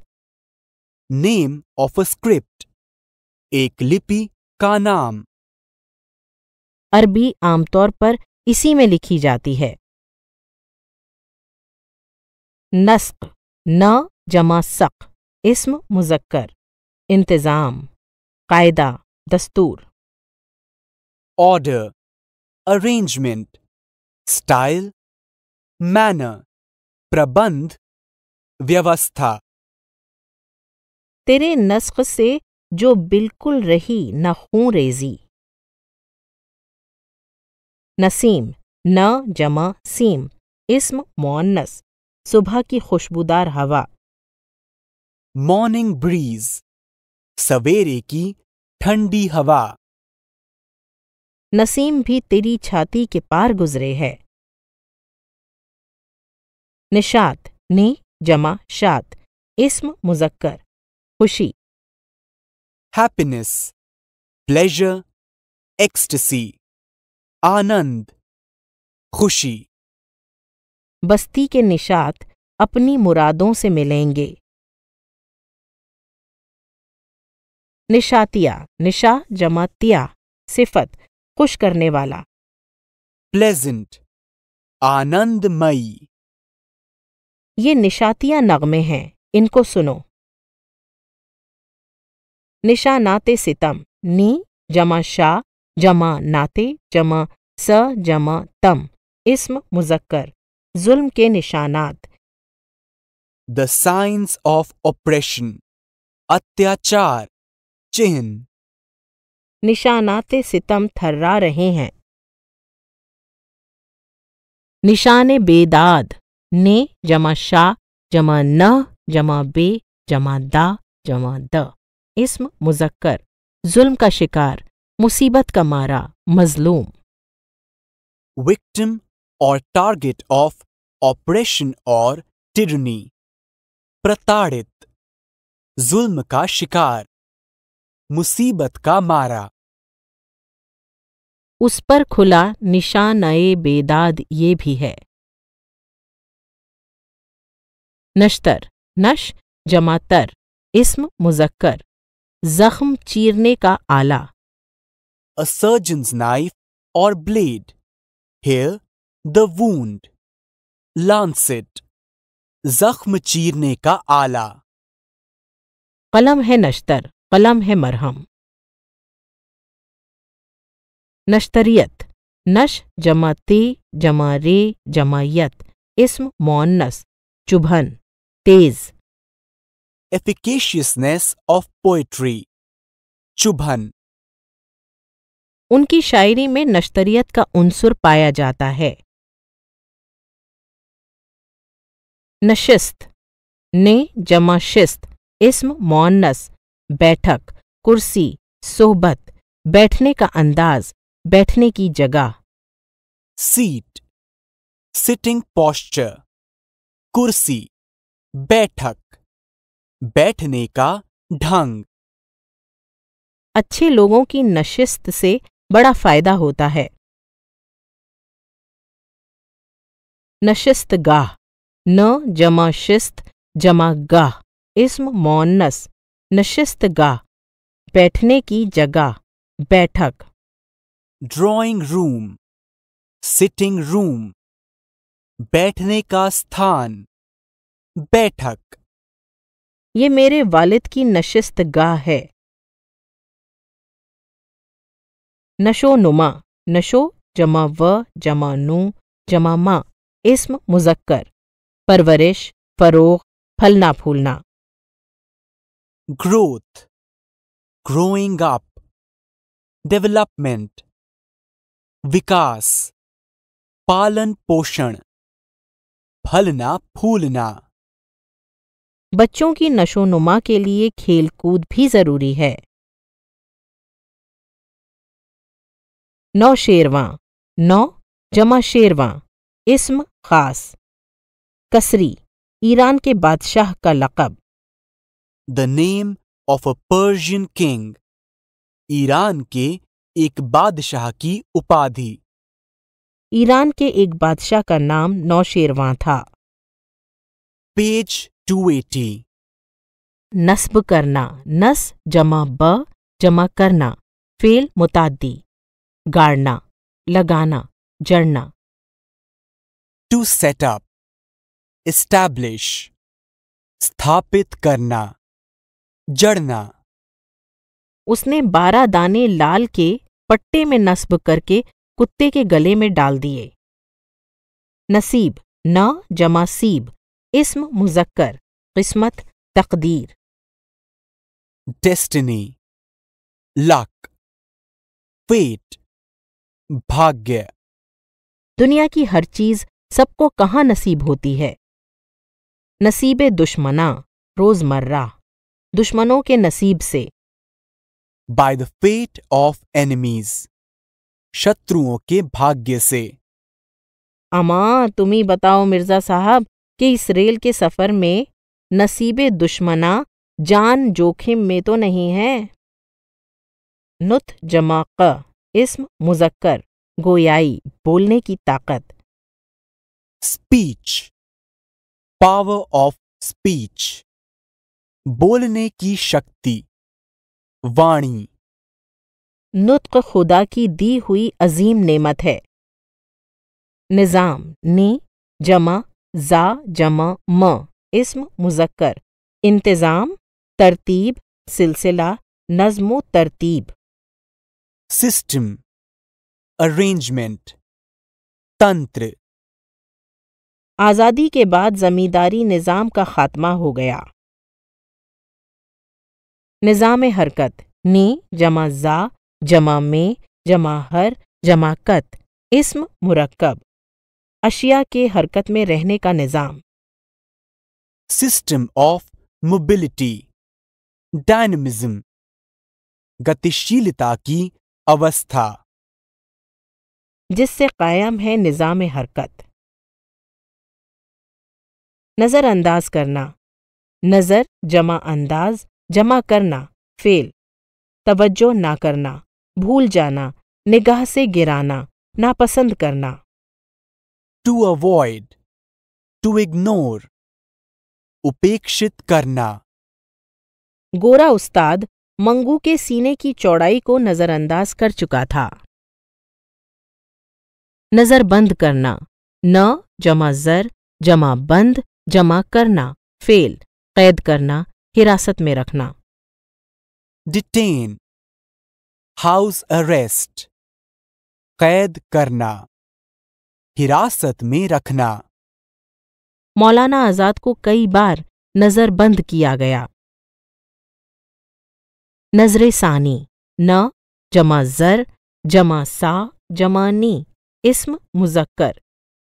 नेम ऑफ अ स्क्रिप्ट एक लिपि का नाम अरबी आमतौर पर इसी में लिखी जाती है नस्क न जमा सक इसम मुजक्कर इंतज़ाम कायदा दस्तूर ऑर्डर अरेंजमेंट स्टाइल मैनर प्रबंध व्यवस्था तेरे नस्ख से जो बिल्कुल रही न खूं रेजी नसीम न जमा सीम इसम मोनस सुबह की खुशबूदार हवा मॉर्निंग ब्रीज सवेरे की ठंडी हवा नसीम भी तेरी छाती के पार गुजरे है निशात नी जमा शात इसम मुजक्कर खुशी हैप्पीनेस प्लेजर एक्सटसी आनंद खुशी बस्ती के निशात अपनी मुरादों से मिलेंगे निशातिया निशा जमातिया सिफत खुश करने वाला प्लेजेंट आनंदमयी ये निशातिया नगमे हैं इनको सुनो निशा नाते सितम नी जमा शाह जमा नाते जमा स जमा तम इसम मुजक्कर जुल्म के निशानात द साइंस ऑफ ऑपरेशन अत्याचार चिन्ह निशानाते सितम थर्रा रहे हैं निशाने बेदाद ने जमा शाह जमा न जमा बे जमा दा जमा द इसम मुजक्कर जुल्म का शिकार मुसीबत का मारा मजलूम विक्टिम और टारगेट ऑफ ऑपरेशन और टिरनी प्रताड़ित जुल्म का शिकार मुसीबत का मारा उस पर खुला निशान आए बेदाद ये भी है नश्तर नश जमातर इसम मुजक्कर जख्म चीरने का आला अ सर्जन्स नाइफ और blade here the wound lancet जख्म चीरने का आला कलम है नश्तर कलम है मरहम नश्तरियत नश जमा ते जमा रे जमायत इसम मोन्नस चुभन तेज एफिकेशियसनेस ऑफ पोएट्री चुभन उनकी शायरी में नश्तरियत का अंसुर पाया जाता है नशिस्त ने जमा शिस्त इसम मोनस बैठक कुर्सी सोहबत बैठने का अंदाज बैठने की जगह सीट सिटिंग पॉस्चर कुर्सी बैठक बैठने का ढंग अच्छे लोगों की नशिस्त से बड़ा फायदा होता है नशिस्त गाह न जमा शिस्त जमा गाह इसम मौनस नशिस्त गाह बैठने की जगह बैठक ड्रॉइंग रूम सिटिंग रूम बैठने का स्थान बैठक ये मेरे वालिद की नशिस्त गाह है नशो नुमा नशो जमा व जमा नू जमा माँ इसम मुजक्कर परवरिश फरोग फलना फूलना ग्रोथ ग्रोइंग अप डेवलपमेंट विकास पालन पोषण फलना फूलना बच्चों की नशोनुमा के लिए खेलकूद भी जरूरी है नौ शेरवा नौ जमा शेरवा इसम खास कसरी ईरान के बादशाह का लकब the name of a Persian king ईरान के एक बादशाह की उपाधि ईरान के एक बादशाह का नाम नौशेरवा था पेज 280 नस्ब करना नस जमा ब जमा करना फेल मुतादी गाड़ना लगाना जड़ना टू सेट अप establish स्थापित करना जड़ना उसने बारह दाने लाल के पट्टे में नस्ब करके कुत्ते के गले में डाल दिए नसीब न जमा सीब इसम मुजक्कर किस्मत तकदीर डेस्टिनी लक फेट भाग्य दुनिया की हर चीज सबको कहाँ नसीब होती है नसीब दुश्मना रोजमर्रा दुश्मनों के नसीब से by the fate of enemies शत्रुओं के भाग्य से अमां तुम्ही बताओ मिर्जा साहब कि इस रेल के सफर में नसीब दुश्मना जान जोखिम में तो नहीं है नुत जमा क इसम मुजक्कर गोयाई बोलने की ताकत स्पीच पावर ऑफ स्पीच बोलने की शक्ति वाणी नुत्क खुदा की दी हुई अजीम नेमत है निज़ाम नी जमा जा जमा म इसम मुजक्कर इंतज़ाम तरतीब सिलसिला नज्म तरतीब सिस्टम अरेंजमेंट तंत्र आज़ादी के बाद ज़मींदारी निज़ाम का ख़ात्मा हो गया निज़ाम हरकत नी जमा ज़ा जमा में जमा हर जमा कत इसम मुरकब अशिया के हरकत में रहने का निज़ाम सिस्टम ऑफ मोबिलिटी डायनमिज्म गतिशीलता की अवस्था जिससे कायम है निज़ाम हरकत नज़रअंदाज करना नज़र जमा अंदाज जमा करना फेल तवज्जो ना करना भूल जाना निगाह से गिराना नापसंद करना टू अवॉइड टू इग्नोर उपेक्षित करना गोरा उस्ताद मंगू के सीने की चौड़ाई को नजरअंदाज कर चुका था नजर बंद करना न जमा जर जमा बंद जमा करना फेल कैद करना हिरासत में रखना डिटेन हाउस अरेस्ट कैद करना हिरासत में रखना मौलाना आजाद को कई बार नजरबंद किया गया नजर सानी न जमा जर जमा सा जमा नी इसम मुजक्कर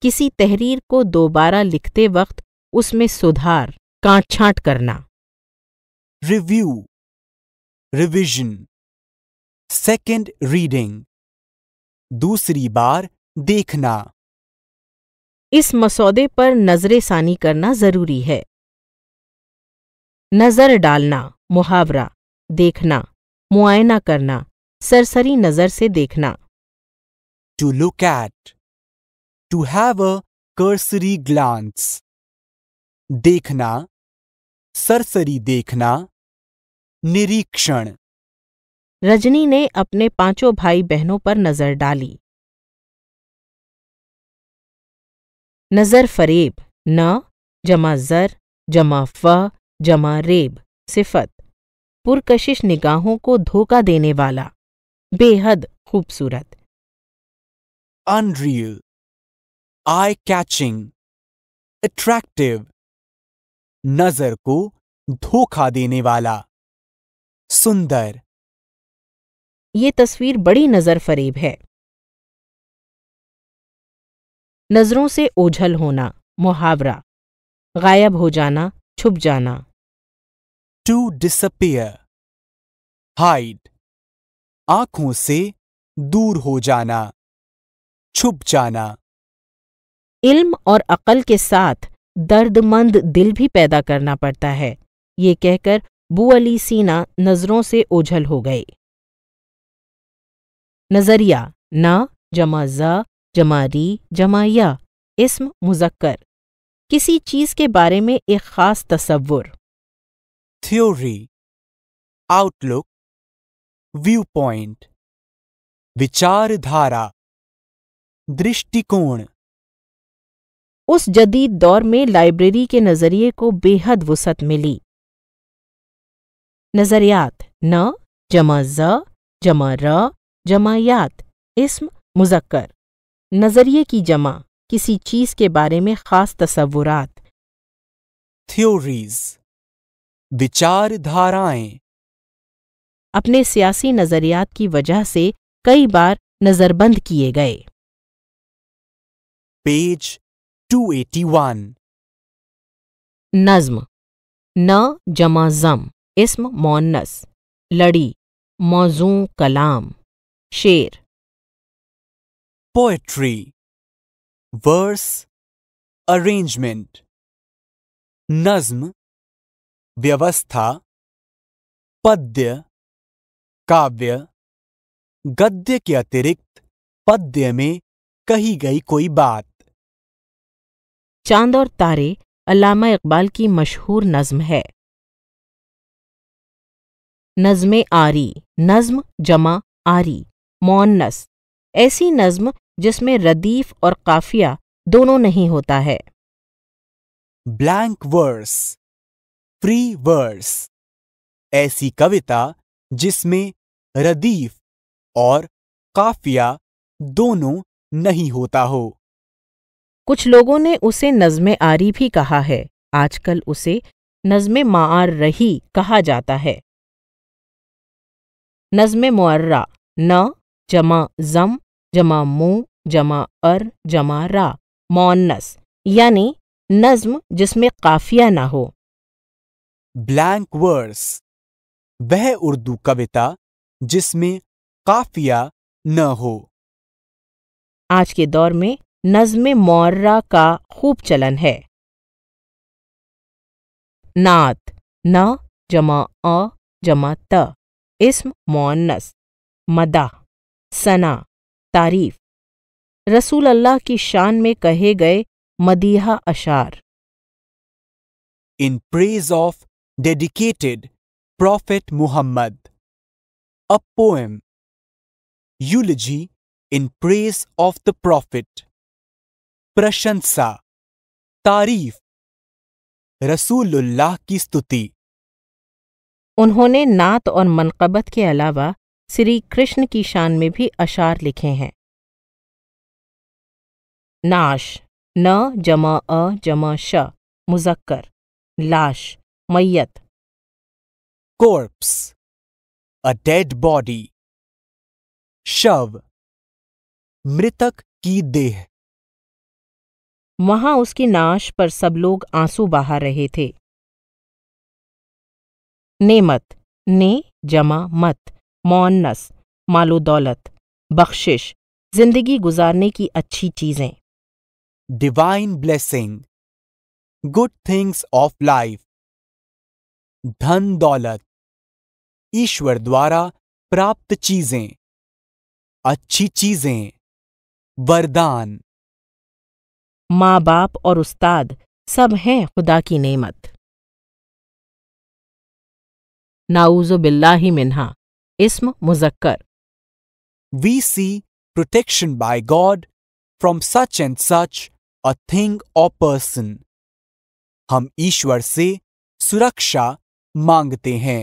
किसी तहरीर को दोबारा लिखते वक्त उसमें सुधार काट छाट करना रिव्यू रिविजन सेकेंड रीडिंग दूसरी बार देखना इस मसौदे पर नजरेसानी सानी करना जरूरी है नजर डालना मुहावरा देखना मुआयना करना सरसरी नजर से देखना to look at to have a cursory glance देखना सरसरी देखना निरीक्षण रजनी ने अपने पांचों भाई बहनों पर नजर डाली नजर फरेब न जमा जर जमा फ जमा रेब सिफत पुरकशिश निगाहों को धोखा देने वाला बेहद खूबसूरत अनरियल आई कैचिंग अट्रैक्टिव नजर को धोखा देने वाला सुंदर ये तस्वीर बड़ी नजर फरेब है नजरों से ओझल होना मुहावरा गायब हो जाना छुप जाना टू डिसअपियर हाइड आंखों से दूर हो जाना छुप जाना इल्म और अकल के साथ दर्दमंद दिल भी पैदा करना पड़ता है ये कहकर बू अली सीना नज़रों से ओझल हो गए नज़रिया ना जमा जा जमा री जमा या इसम मुजक्कर किसी चीज़ के बारे में एक ख़ास तस्वुर थ्योरी आउटलुक व्यू पॉइंट विचारधारा दृष्टिकोण उस जदीद दौर में लाइब्रेरी के नज़रिए को बेहद वसत मिली नज़रियात न जमा ज जमा र जमायात इसम मुजक्कर नज़रिए की जमा किसी चीज़ के बारे में ख़ास तस्वुरात थ्योरीज विचारधाराएं अपने सियासी नज़रियात की वजह से कई बार नज़रबंद किए गए पेज 281 नज्म न जमा जम इसम मौनस लड़ी मौजू कलाम शेर पोएट्री वर्स अरेंजमेंट नज्म व्यवस्था पद्य काव्य गद्य के अतिरिक्त पद्य में कही गई कोई बात चांद और तारे अलामा इकबाल की मशहूर नज्म है नज्म आरी नज्म जमा आरी मोनस ऐसी नज्म जिसमें रदीफ और काफिया दोनों नहीं होता है ब्लैंक वर्स फ्री वर्स ऐसी कविता जिसमें रदीफ और काफिया दोनों नहीं होता हो कुछ लोगों ने उसे नज़म आरी भी कहा है आजकल उसे नज़म मार रही कहा जाता है नज़म मुर्रा न जमा जम जमा मो जमा अर जमा रा मौनस यानी नज्म जिसमें काफिया ना हो ब्लैंक वर्स वह उर्दू कविता जिसमें काफिया न हो आज के दौर में नज्म मौर्रा का खूब चलन है नात न जमा अ जमा त इस्म मोनस मदा सना तारीफ रसूल अल्लाह की शान में कहे गए मदीहा अशार in praise of dedicated prophet Muhammad a poem eulogy in praise of the prophet प्रशंसा तारीफ रसूलुल्लाह की स्तुति उन्होंने नात और मनकबत के अलावा श्री कृष्ण की शान में भी अशार लिखे हैं नाश न जमा अ जमा श मुजक्कर लाश मैयत कोर्प्स अ डेड बॉडी शव मृतक की देह वहां उसकी नाश पर सब लोग आंसू बहा रहे थे नेमत ने जमा मत मौनस मालो दौलत बख्शिश जिंदगी गुजारने की अच्छी चीजें divine blessing good things of life धन दौलत ईश्वर द्वारा प्राप्त चीजें अच्छी चीजें वरदान माँ बाप और उस्ताद सब हैं खुदा की नेमत नाउजो ही मिन्हा इस्म मुजक्कर we seek protection by God from such and such a thing और पर्सन हम ईश्वर से सुरक्षा मांगते हैं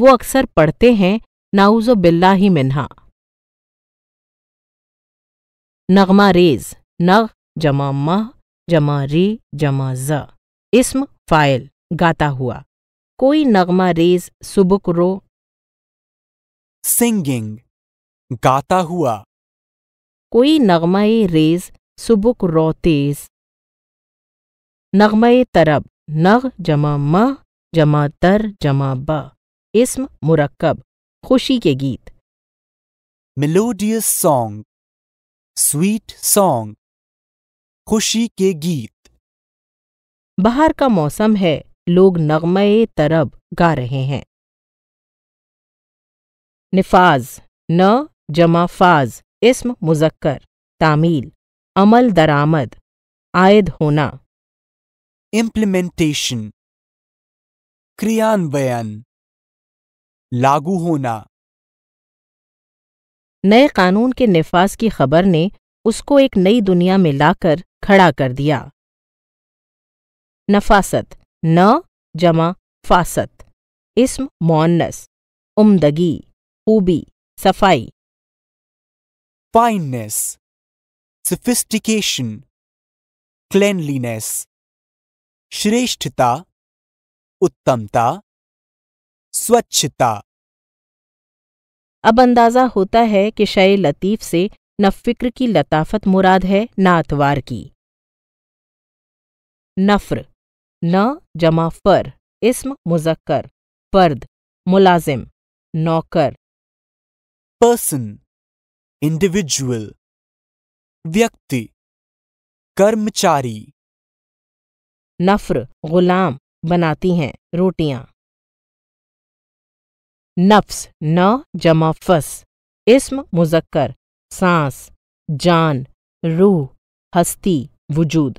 वो अक्सर पढ़ते हैं नाउजो बिल्ला ही मिन्हा नगमा रेज़ नग जमा मह जमा री जमा ज इसम फ़ाइल गाता हुआ कोई नगमा रेज सुबुक रो सिंगिंग गाता हुआ कोई नगमा रेज सुबुक रो तेज नगमा तरब नग जमा मह जमा तर जमा ब इसम मुरक्कब खुशी के गीत मेलोडियस सॉन्ग स्वीट सॉन्ग खुशी के गीत बाहर का मौसम है लोग नगमे तरब गा रहे हैं निफाज न जमा फाज इसम मुजक्कर तामील अमल दरामद आयद होना इम्प्लीमेंटेशन क्रियान्वयन लागू होना नए कानून के नफाज की खबर ने उसको एक नई दुनिया में लाकर खड़ा कर दिया नफासत न जमा फासत इस्म मौनस उमदगी खूबी सफाई फाइननेस सफिस्टिकेशन क्लेनलीनेस श्रेष्ठता उत्तमता स्वच्छता अब अंदाजा होता है कि शय लतीफ से न फिक्र की लताफत मुराद है न अतवार की नफ्र न जमा फर इसम मुजक्कर फर्द मुलाजिम नौकर पर्सन इंडिविजुअल व्यक्ति कर्मचारी नफ्र गुलाम बनाती हैं रोटियां नफ्स न जमा फस इसम मुजक्कर सांस जान रूह हस्ती वजूद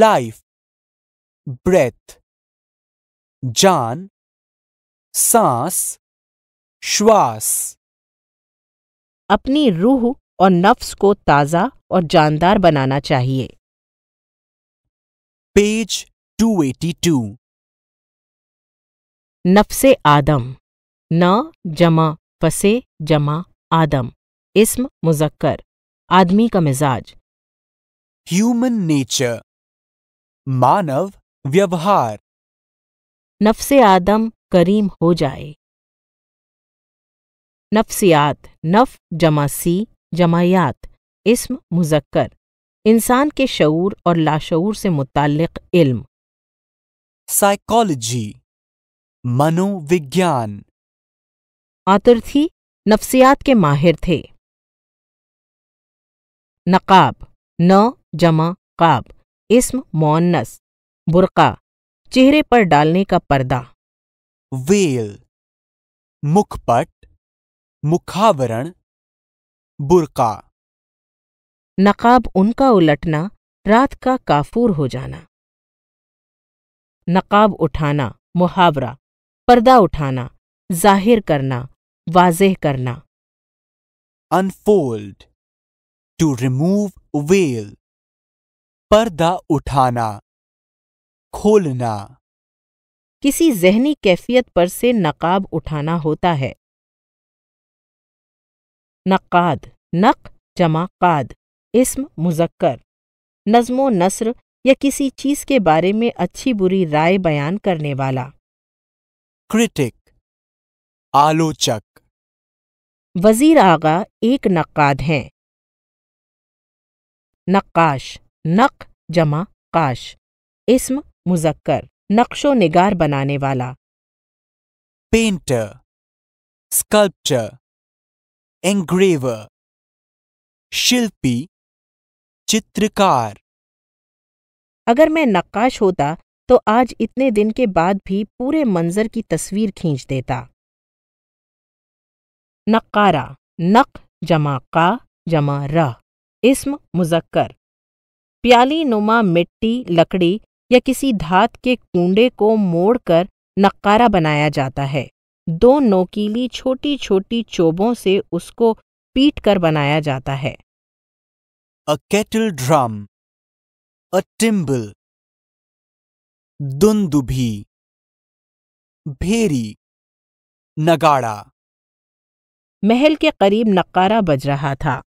लाइफ ब्रेथ जान सांस श्वास अपनी रूह और नफ्स को ताज़ा और जानदार बनाना चाहिए पेज 282 नफ्से आदम न जमा फसे जमा आदम इसम मुजक्कर आदमी का मिजाज ह्यूमन नेचर मानव व्यवहार नफ्स आदम करीम हो जाए नफ्सियात नफ जमा सी जमायात इसम मुजक्कर इंसान के शऊर और लाशूर से मुतालिक इल्म साइकोलॉजी मनोविज्ञान आतर्थी नफ्सियात के माहिर थे नकाब न जमा काब इसम मोन्नस बुरका चेहरे पर डालने का पर्दा वेल मुखपट मुखावरण बुरका नकाब उनका उलटना रात का काफूर हो जाना नकाब उठाना मुहावरा पर्दा उठाना जाहिर करना वाजह करना अनफोल्ड टू रिमूव वेल पर्दा उठाना खोलना किसी जहनी कैफियत पर से नकाब उठाना होता है नक़ाद नक जमा काद इसम मुजक्कर नज्मो नसर या किसी चीज के बारे में अच्छी बुरी राय बयान करने वाला क्रिटिक आलोचक वजीर आगा एक नक्काद हैं नक्काश नक जमा काश इसम मुजक्कर नक्शो निगार बनाने वाला पेंटर स्कल्पचर एंग्रेवर शिल्पी चित्रकार अगर मैं नक्काश होता तो आज इतने दिन के बाद भी पूरे मंजर की तस्वीर खींच देता नक्कारा नक जमा का जमा रह इसम मुजक्कर प्याली नुमा मिट्टी लकड़ी या किसी धात के कूडे को मोड़कर नक्कारा बनाया जाता है दो नोकीली छोटी छोटी चोबों से उसको पीट कर बनाया जाता है अ केटल ड्रम अ टिम्बल दुंदुभी भेरी नगाड़ा महल के करीब नक्कारा बज रहा था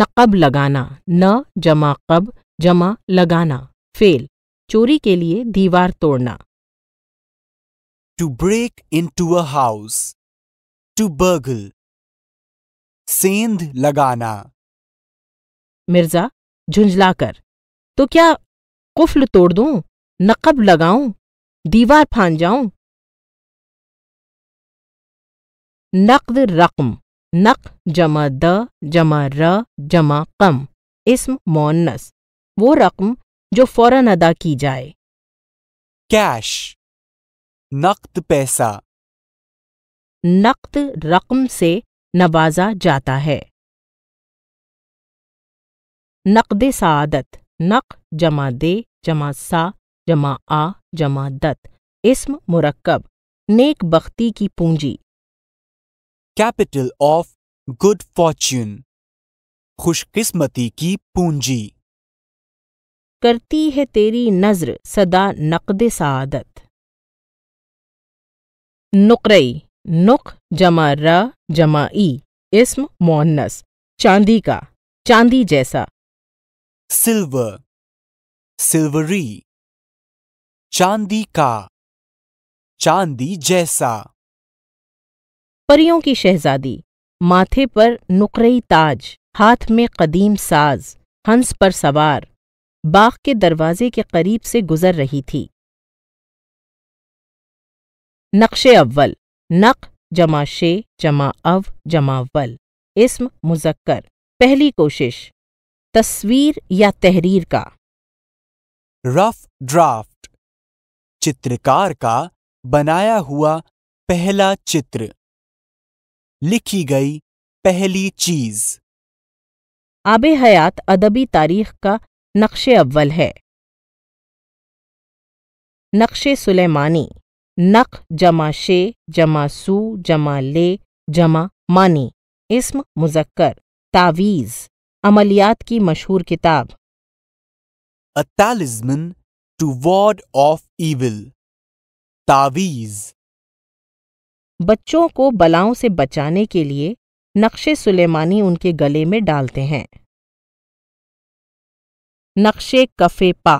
नकब लगाना न जमा कब जमा लगाना फेल चोरी के लिए दीवार तोड़ना to break into a house to burgle सेंध लगाना मिर्जा झुंझलाकर तो क्या कुफल तोड़ दूं नकब लगाऊं दीवार फान जाऊं नकद रकम नक जमा द जमा र जमा कम इसम मोनस वो रकम जो फौरन अदा की जाए कैश नकद पैसा नकद रकम से नवाजा जाता है नकद सादत नक जमा दे जमा सा जमा आ जमा दत इसम मुरक्कब नेक बख्ती की पूंजी कैपिटल ऑफ गुड फॉर्च्यून खुशकिस्मती की पूंजी करती है तेरी नज़र सदा नकद सादत नुकरई नुक जमा र जमा ई इसम मोहनस चांदी का चांदी जैसा सिल्वर सिल्वरी चांदी का चांदी जैसा परियों की शहजादी माथे पर नुकरई ताज हाथ में कदीम साज हंस पर सवार बाग के दरवाजे के करीब से गुजर रही थी नक्शे अव्वल नक जमा शे जमा अव जमा वल इसम मुजक्कर पहली कोशिश तस्वीर या तहरीर का रफ ड्राफ्ट चित्रकार का बनाया हुआ पहला चित्र लिखी गई पहली चीज आब हयात अदबी तारीख का नक्श अव्वल है नक्श सुलेमानी नक जमा शे जमा सू जमा ले जमा मानी इसम मुजक्कर तावीज़ अमलियात की मशहूर किताब a to ward off evil तावीज़ बच्चों को बलाओं से बचाने के लिए नक्शे सुलेमानी उनके गले में डालते हैं नक्शे कफे पा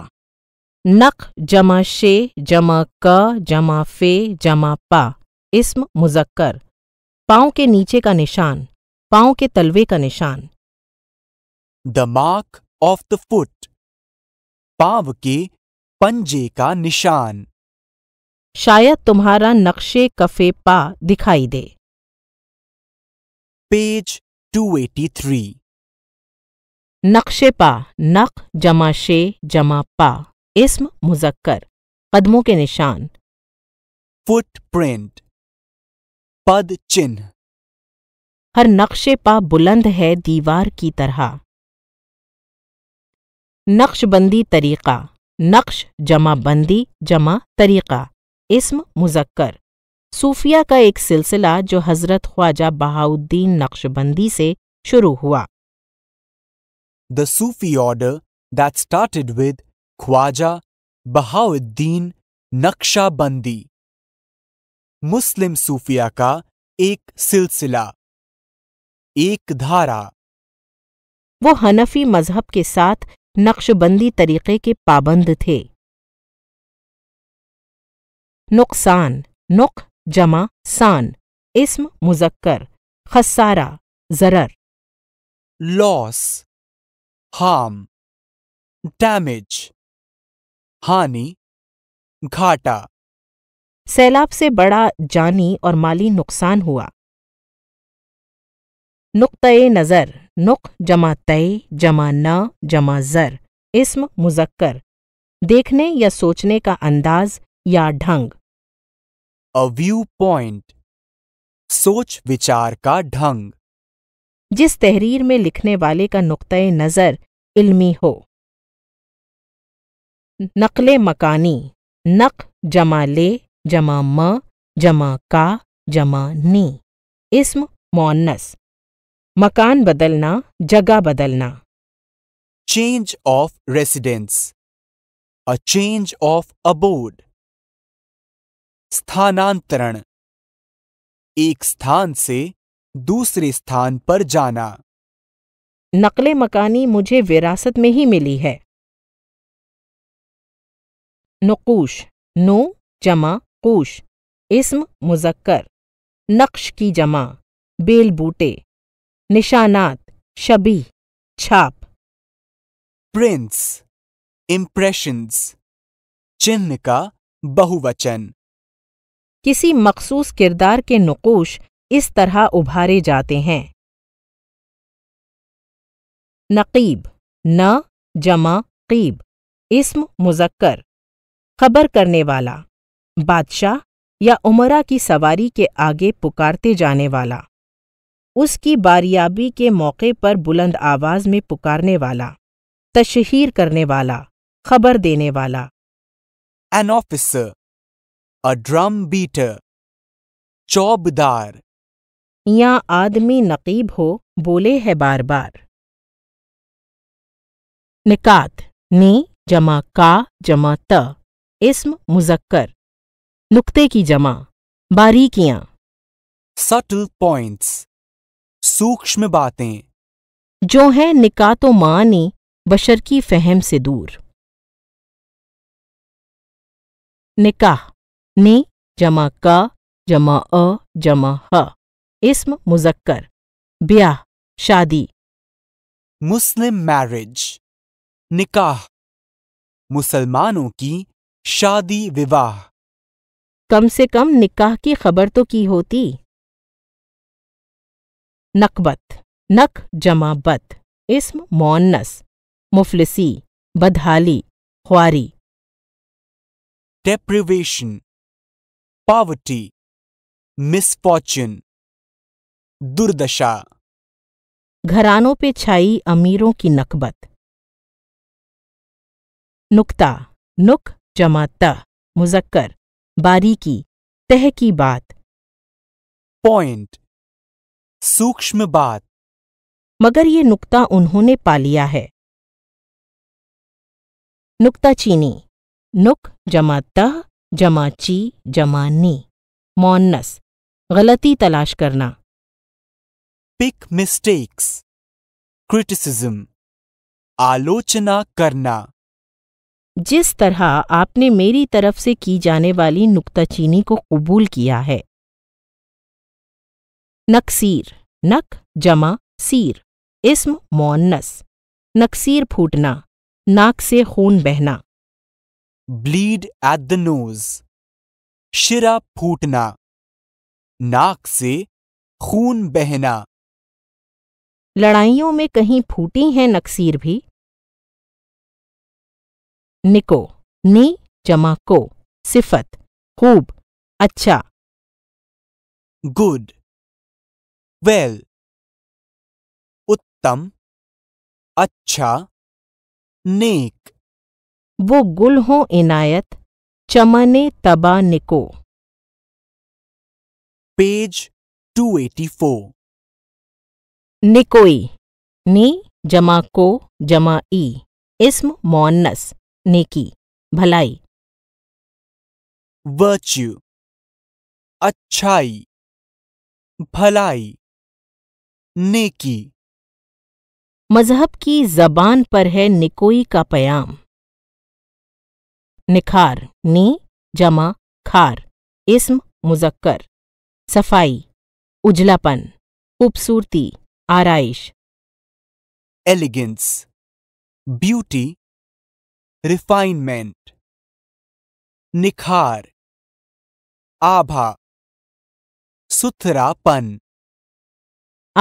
नख जमा शे जमा क जमा फे जमा पा इस्म मुजक्कर पाओ के नीचे का निशान पाओ के तलवे का निशान the mark of the foot पाव के पंजे का निशान शायद तुम्हारा नक्शे कफे पा दिखाई दे पेज 283 नक्शे पा नक जमा शे जमा पा इस्म मुजक्कर कदमों के निशान फुटप्रिंट पद चिन्ह हर नक्शे पा बुलंद है दीवार की तरह नक्शबंदी तरीका नक्श जमा बंदी जमा तरीका इस्म मुजक्कर सूफिया का एक सिलसिला जो हज़रत ख्वाजा बहाउद्दीन नक्शबंदी से शुरू हुआ the Sufi order that started with Khwaja Bahauddin Naqshbandi मुस्लिम सूफिया का एक सिलसिला एक धारा वो हनफी मजहब के साथ नक्शबंदी तरीके के पाबंद थे नुकसान नुक जमा सान इसम मुजक्कर खसारा जरर लॉस हार्म डैमेज हानि घाटा सैलाब से बड़ा जानी और माली नुकसान हुआ नुकत नज़र नुक जमा तय जमा न जमा ज़र इसम मुजक्कर देखने या सोचने का अंदाज या ढंग अ व्यू पॉइंट सोच विचार का ढंग जिस तहरीर में लिखने वाले का नुक़ नज़र इल्मी हो नकल मकानी नक जमा ले जमा म जमा का जमा नी इसम मोन्नस मकान बदलना जगह बदलना change of residence a change of abode स्थानांतरण एक स्थान से दूसरे स्थान पर जाना नकले मकानी मुझे विरासत में ही मिली है नकोश नो जमा कूश इस्म मुजक्कर नक्श की जमा बेल बूटे निशानात शबी छाप प्रिंस इम्प्रेशंस चिन्ह का बहुवचन किसी मखसूस किरदार के नकोश इस तरह उभारे जाते हैं नकीब न जमा कीब इसम मुजक्कर खबर करने वाला बादशाह या उमरा की सवारी के आगे पुकारते जाने वाला उसकी बारियाबी के मौके पर बुलंद आवाज में पुकारने वाला तशहीर करने वाला खबर देने वाला an officer a drum beater चौबदार या आदमी नकीब हो बोले है बार बार निकात नी जमा का जमा त इस्म मुजक्कर नुक्ते की जमा बारीकियां सटल पॉइंट्स सूक्ष्म बातें जो हैं निकातो मानी बशर की फहम से दूर निकाह नी जमा का जमा अ जमा ह इसम मुजक्कर ब्याह शादी मुस्लिम मैरिज निकाह मुसलमानों की शादी विवाह कम से कम निकाह की खबर तो की होती नकबत नक जमा बत इस्म मौनस मुफलिसी बदहाली ख्वारी डेप्रिवेशन poverty, misfortune, दुर्दशा घरानों पे छाई अमीरों की नकबत नुक्ता नुक जमा तह मुजक्कर बारीकी तह की बात पॉइंट सूक्ष्म बात मगर ये नुक्ता उन्होंने पा लिया है नुक्ताचीनी नुक जमा तह जमाची जमानी मौनस गलती तलाश करना पिक मिस्टेक्स क्रिटिसिज्म आलोचना करना जिस तरह आपने मेरी तरफ से की जाने वाली नुक्ताचीनी को कबूल किया है नक्सीर नक जमा सीर इसम मौनस नक्सीर फूटना नाक से खून बहना ब्लीड एट द नोज शिरा फूटना नाक से खून बहना लड़ाइयों में कहीं फूटी हैं नक्सीर भी निको नी जमा को सिफत खूब अच्छा गुड वेल well, उत्तम अच्छा नेक वो गुल हो इनायत चमने तबा निको पेज 284 निकोई नी जमा को जमा ई इस्म मोन्नस नेकी भलाई वर्च्यू अच्छाई भलाई नेकी मजहब की जबान पर है निकोई का प्याम निखार नी जमा खार इसम मुजक्कर सफाई उजलापन खूबसूरती आरइश एलिगेंस ब्यूटी रिफाइनमेंट निखार आभा सुथरापन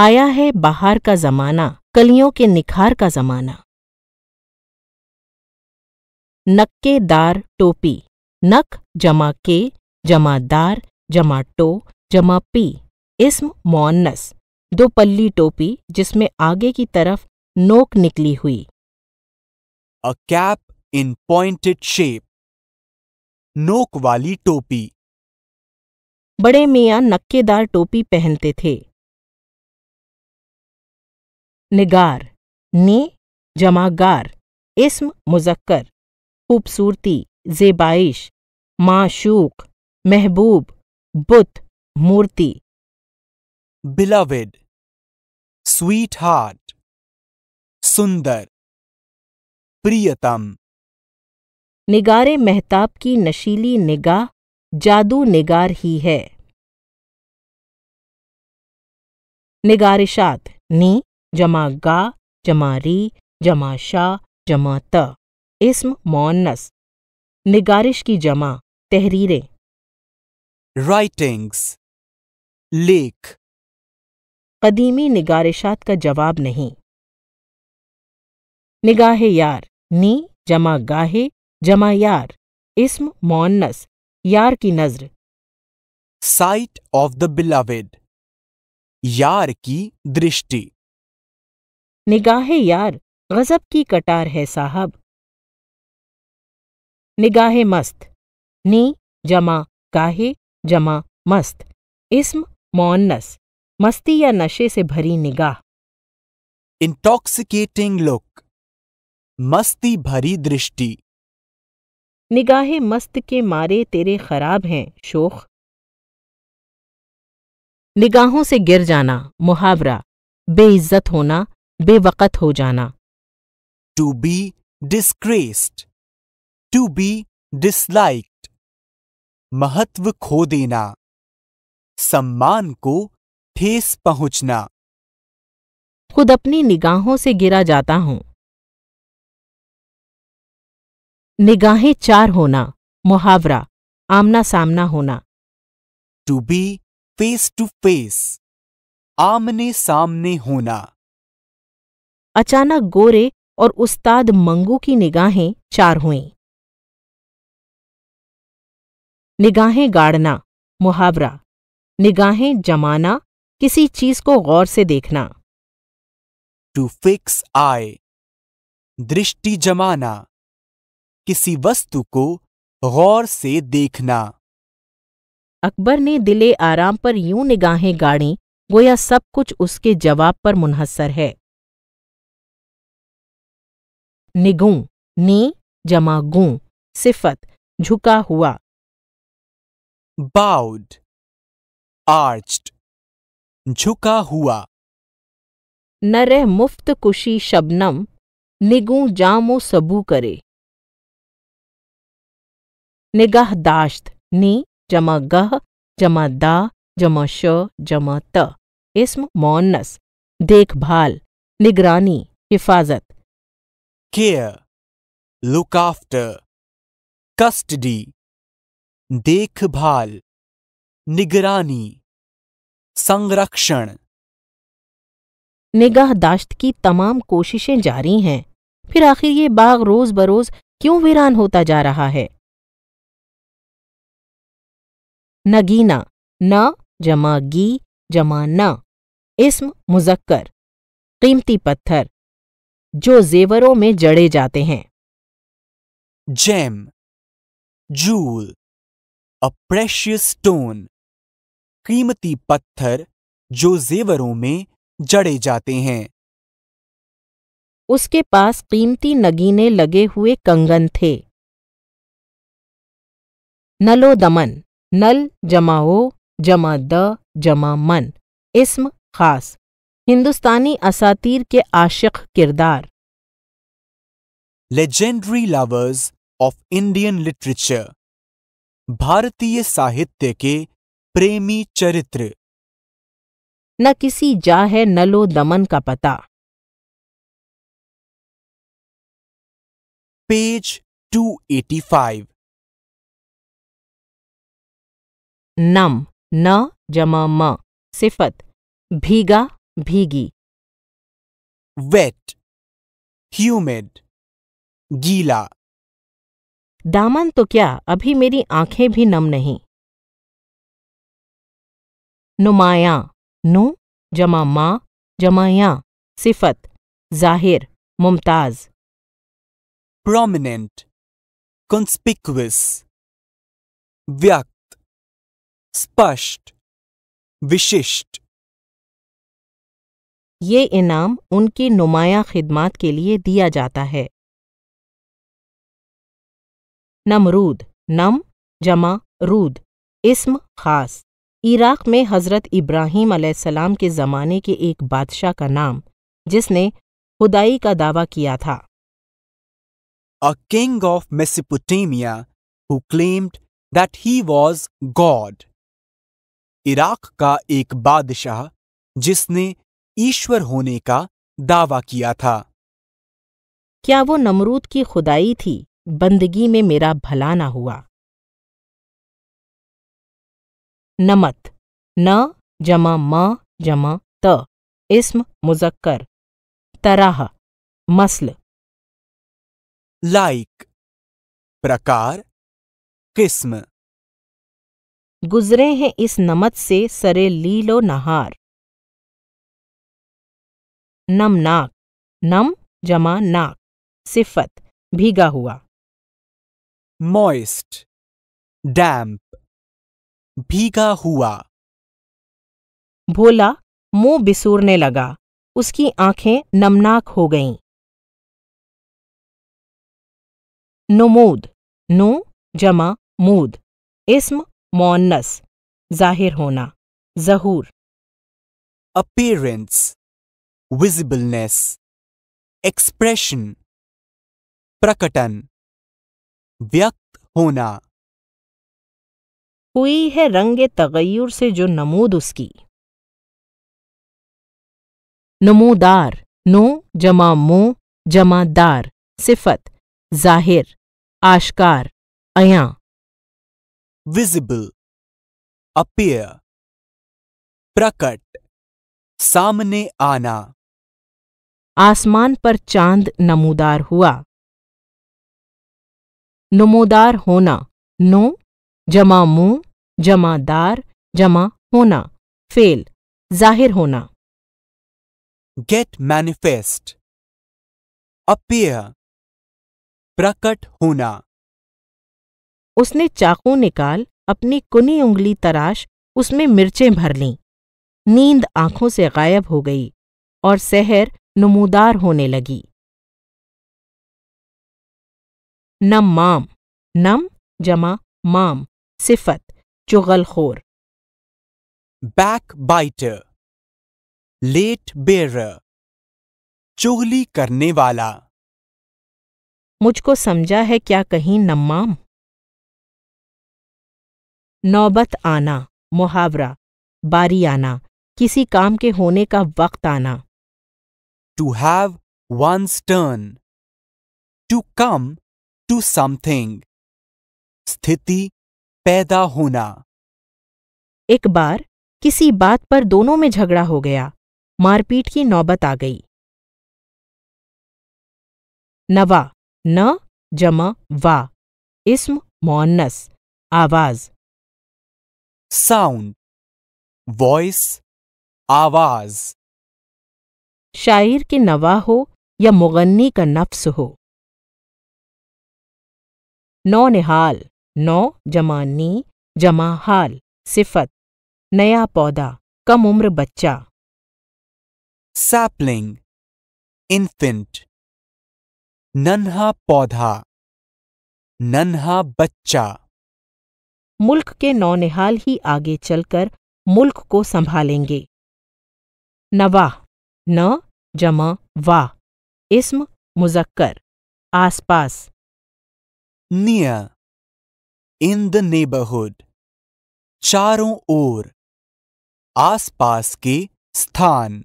आया है बाहर का जमाना कलियों के निखार का जमाना नक्केदार टोपी नक जमा के जमा दार जमा टो जमा पी इसम मोन्नस दो पल्ली टोपी जिसमें आगे की तरफ नोक निकली हुई a cap in pointed shape नोक वाली टोपी बड़े मियाँ नक्केदार टोपी पहनते थे निगार ने जमागार इस्म मुजक्कर खूबसूरती जेबाइश माशूक महबूब बुत मूर्ति बिलविड स्वीट हार्ट सुंदर प्रियतम निगारे महताब की नशीली निगाह जादू निगार ही है निगारिशात नी जमा गा जमा री जमा शाह जमा त इस्म मोनस निगारिश की जमा तहरीरें राइटिंग्स लेख कदीमी निगारिशात का जवाब नहीं निगाहे यार नी जमा गाहे जमा यार इसम मोनस यार की नजर साइट ऑफ द बिलावेड यार की दृष्टि निगाहे यार गजब की कटार है साहब निगाह मस्त नी जमा गाहे जमा मस्त इस्म मौनस मस्ती या नशे से भरी निगाह इंटॉक्सिकेटिंग लुक मस्ती भरी दृष्टि निगाहे मस्त के मारे तेरे खराब हैं शोख निगाहों से गिर जाना मुहावरा बेइज्जत होना बेवकत हो जाना to be disgraced to be disliked महत्व खो देना सम्मान को ठेस पहुंचना खुद अपनी निगाहों से गिरा जाता हूं निगाहें चार होना मुहावरा आमना सामना होना to be face to face आमने सामने होना अचानक गोरे और उस्ताद मंगू की निगाहें चार हुईं निगाहें गाड़ना मुहावरा निगाहें जमाना किसी चीज को गौर से देखना टू फिक्स आय दृष्टि जमाना किसी वस्तु को गौर से देखना अकबर ने दिले आराम पर यूं निगाहें गाड़ी गोया सब कुछ उसके जवाब पर मुनहसर है निगू नी जमा गू सिफत झुका हुआ bowed arched झुका हुआ न रह मुफ्त कुशी शबनम निगू जामो सबू करे निगाह दाश्त नी जमा गह जमा दा जमा श जमा त इसम मौनस देखभाल निगरानी हिफाजत केयर लुक आफ्टर कस्टडी देखभाल निगरानी संरक्षण निगाहदाश्त की तमाम कोशिशें जारी हैं फिर आखिर ये बाग रोज बरोज क्यों वीरान होता जा रहा है नगीना न जमा गी जमा न इसम मुजक्कर कीमती पत्थर जो जेवरों में जड़े जाते हैं gem jewel a precious stone कीमती पत्थर जो जेवरों में जड़े जाते हैं उसके पास कीमती नगीने लगे हुए कंगन थे नलो दमन नल जमाओ जमा द जमा मन इसम खास हिंदुस्तानी असातीर के आशिक किरदार legendary lovers of Indian literature भारतीय साहित्य के प्रेमी चरित्र न किसी जा है नलो दमन का पता पेज 285 नम न जमा म सिफत भीगा भीगी वेट ह्यूमिड गीला दामन तो क्या अभी मेरी आंखें भी नम नहीं नुमाया नु जमा माँ जमाया सिफत जाहिर मुमताज प्रोमिनेंट कंस्पिकुअस व्यक्त, स्पष्ट, विशिष्ट ये इनाम उनकी नुमाया खिदमात के लिए दिया जाता है नमरूद नम जमा रूद इसम खास इराक़ में हज़रत इब्राहीम अलैहिस्सलाम के ज़माने के एक बादशाह का नाम जिसने खुदाई का दावा किया था a king of Mesopotamia who claimed that he was God Iraq का एक बादशाह जिसने ईश्वर होने का दावा किया था क्या वो नमरूद की खुदाई थी बंदगी में मेरा भला ना हुआ नमत न जमा म जमा त इस्म मुजक्कर तराह मसल लाइक प्रकार किस्म गुजरे हैं इस नमत से सरे लीलो नहार नम नाक नम जमा नाक सिफत भीगा हुआ मॉइस्ट डैम्प भीगा हुआ भोला मुंह बिसूरने लगा उसकी आंखें नमनाक हो गईं नुमूद नू जमा मूद इस्म मोन्नस जाहिर होना जहूर अपीयरेंस विजिबलनेस एक्सप्रेशन प्रकटन व्यक्त होना हुई है रंग तगैर से जो नमूद उसकी नमोदार नो जमा मो जमा दार सिफत जाहिर आशकार अया विजिबल अपियर प्रकट सामने आना आसमान पर चांद नमूदार हुआ नमोदार होना नो जमा मु जमा दार जमा होना फेल जाहिर होना गेट मैनिफेस्ट अपीयर प्रकट होना उसने चाकू निकाल अपनी कुनी उंगली तराश उसमें मिर्चें भर लीं नींद आंखों से गायब हो गई और सहर नमोदार होने लगी नम माम नम जमा माम सिफत चुगलखोर बैक बाइटर लेट बेर चुगली करने वाला मुझको समझा है क्या कहीं नम्माम नौबत आना मुहावरा बारी आना किसी काम के होने का वक्त आना to have one's turn to come to something स्थिति पैदा होना एक बार किसी बात पर दोनों में झगड़ा हो गया मारपीट की नौबत आ गई नवा न जमा वा इस्म मोन्नस आवाज साउंड वॉइस आवाज शायर के नवा हो या मुगन्नी का नफ्स हो नौ निहाल नौ जमा नी जमा हाल सिफत नया पौधा कम उम्र बच्चा सैपलिंग इन्फेंट नन्हा पौधा नन्हा बच्चा मुल्क के नौनिहाल ही आगे चलकर मुल्क को संभालेंगे नवाह न जमा वाह इसम मुजक्कर आसपास near in the neighborhood चारों ओर आसपास के स्थान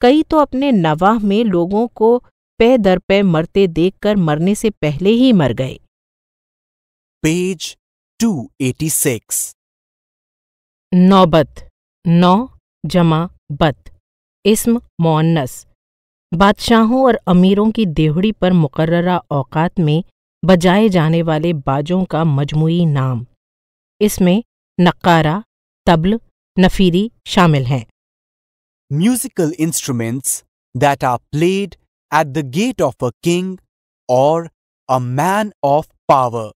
कई तो अपने नवाह में लोगों को पे दर पे मरते देखकर मरने से पहले ही मर गए पेज 286 नौबत नौ जमा बत इस्म मोन्नस बादशाहों और अमीरों की देहड़ी पर मुकर्रा औकात में बजाए जाने वाले बाजों का मजमुई नाम इसमें नक्कारा तबल नफीरी शामिल हैं musical instruments that are played at the gate of a king और अ मैन ऑफ पावर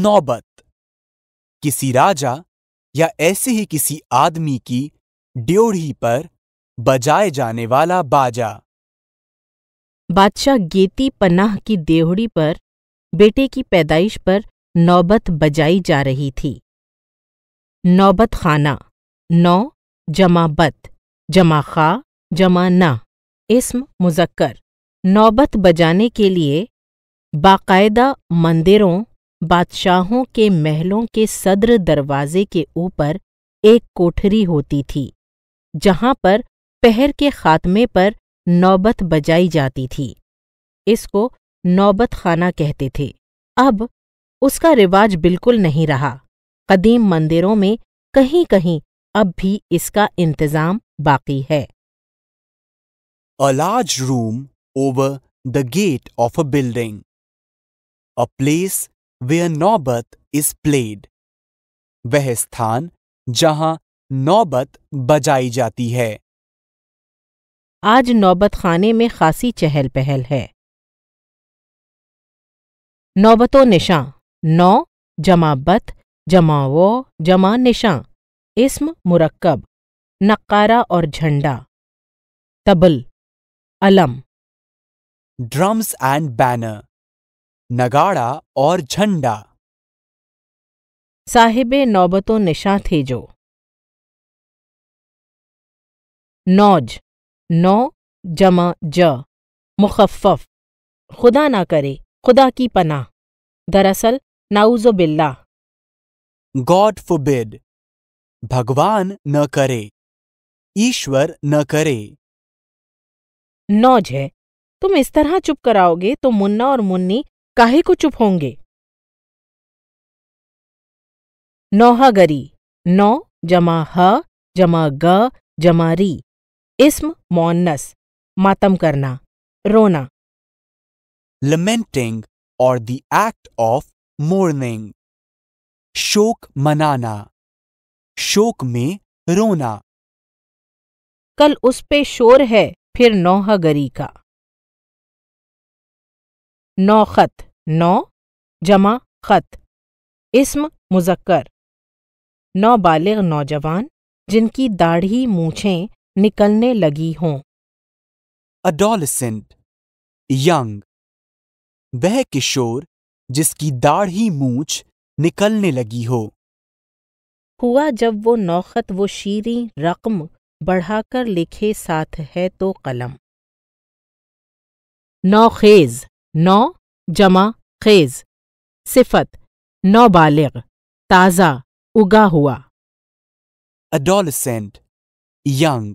नौबत किसी राजा या ऐसे ही किसी आदमी की ड्योढ़ी पर बजाए जाने वाला बाजा बादशाह गेती पनाह की देहड़ी पर बेटे की पैदाइश पर नौबत बजाई जा रही थी नौबत खाना नौ जमा बत जमा खा जमा ना इसम मुजक्कर नौबत बजाने के लिए बाकायदा मंदिरों बादशाहों के महलों के सदर दरवाजे के ऊपर एक कोठरी होती थी जहाँ पर पहर के खात्मे पर नौबत बजाई जाती थी इसको नौबत खाना कहते थे अब उसका रिवाज बिल्कुल नहीं रहा कदीम मंदिरों में कहीं कहीं अब भी इसका इंतजाम बाकी है A room over the gate of a building a place वे where नौबत इज प्लेड वह स्थान जहां नौबत बजाई जाती है आज नौबत खाने में खासी चहल पहल है नौबतो निशां नौ जमा बत जमा वो जमा निशां इसम मुरक्कब नक्कारा और झंडा तबल अलम ड्रम्स एंड बैनर नगाड़ा और झंडा साहिब नौबतो निशां थे जो नौज नौ जमा ज मुखफ़ खुदा ना करे खुदा की पनाह दरअसल नाउज़ो बिल्ला गॉड फुबिड भगवान न करे ईश्वर न करे नौज है तुम इस तरह चुप कराओगे तो मुन्ना और मुन्नी काहे को चुप होंगे नौहागरी नौ जमा ह जमा ग जमा री इस्म maunnas मातम करना रोना लमेंटिंग और द एक्ट ऑफ मोर्निंग शोक मनाना शोक में रोना कल उस पे शोर है फिर नौहगरी का नौखत नौ जमा खत इसम मुजक्कर नौबालिग नौजवान जिनकी दाढ़ी मूछें निकलने लगी हों अडोलसेंट यंग वह किशोर जिसकी दाढ़ी मूछ निकलने लगी हो हुआ जब वो नौखत वो शीरी रकम बढ़ाकर लिखे साथ है तो कलम नौखेज नौ जमा खेज सिफत नौबालिग ताज़ा उगा हुआ अडोलसेंट यंग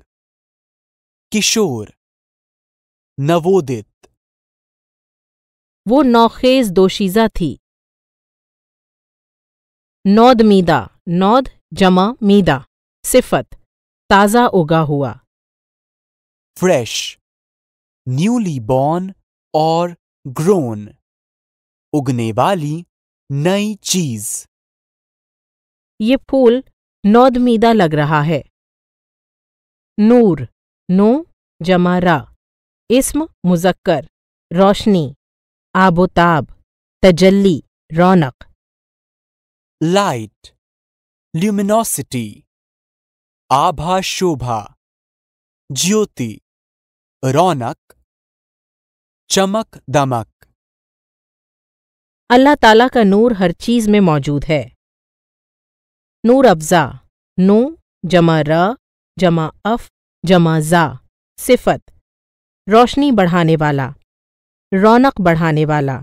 किशोर नवोदित वो नौखेज दोशीजा थी नौद मीदा नौद जमा मीदा सिफत ताज़ा उगा हुआ फ्रेश न्यूली बॉर्न और ग्रोन उगने वाली नई चीज ये फूल नौदमीदा लग रहा है नूर नो जमा रा मुजक्कर रोशनी आबोताब तजल्ली रौनक लाइट ल्यूमिनोसिटी आभा शोभा ज्योति रौनक चमक दमक अल्लाह ताला का नूर हर चीज में मौजूद है नूर अफजा नू जमा र जमा अफ जमाजा सिफत रोशनी बढ़ाने वाला रौनक बढ़ाने वाला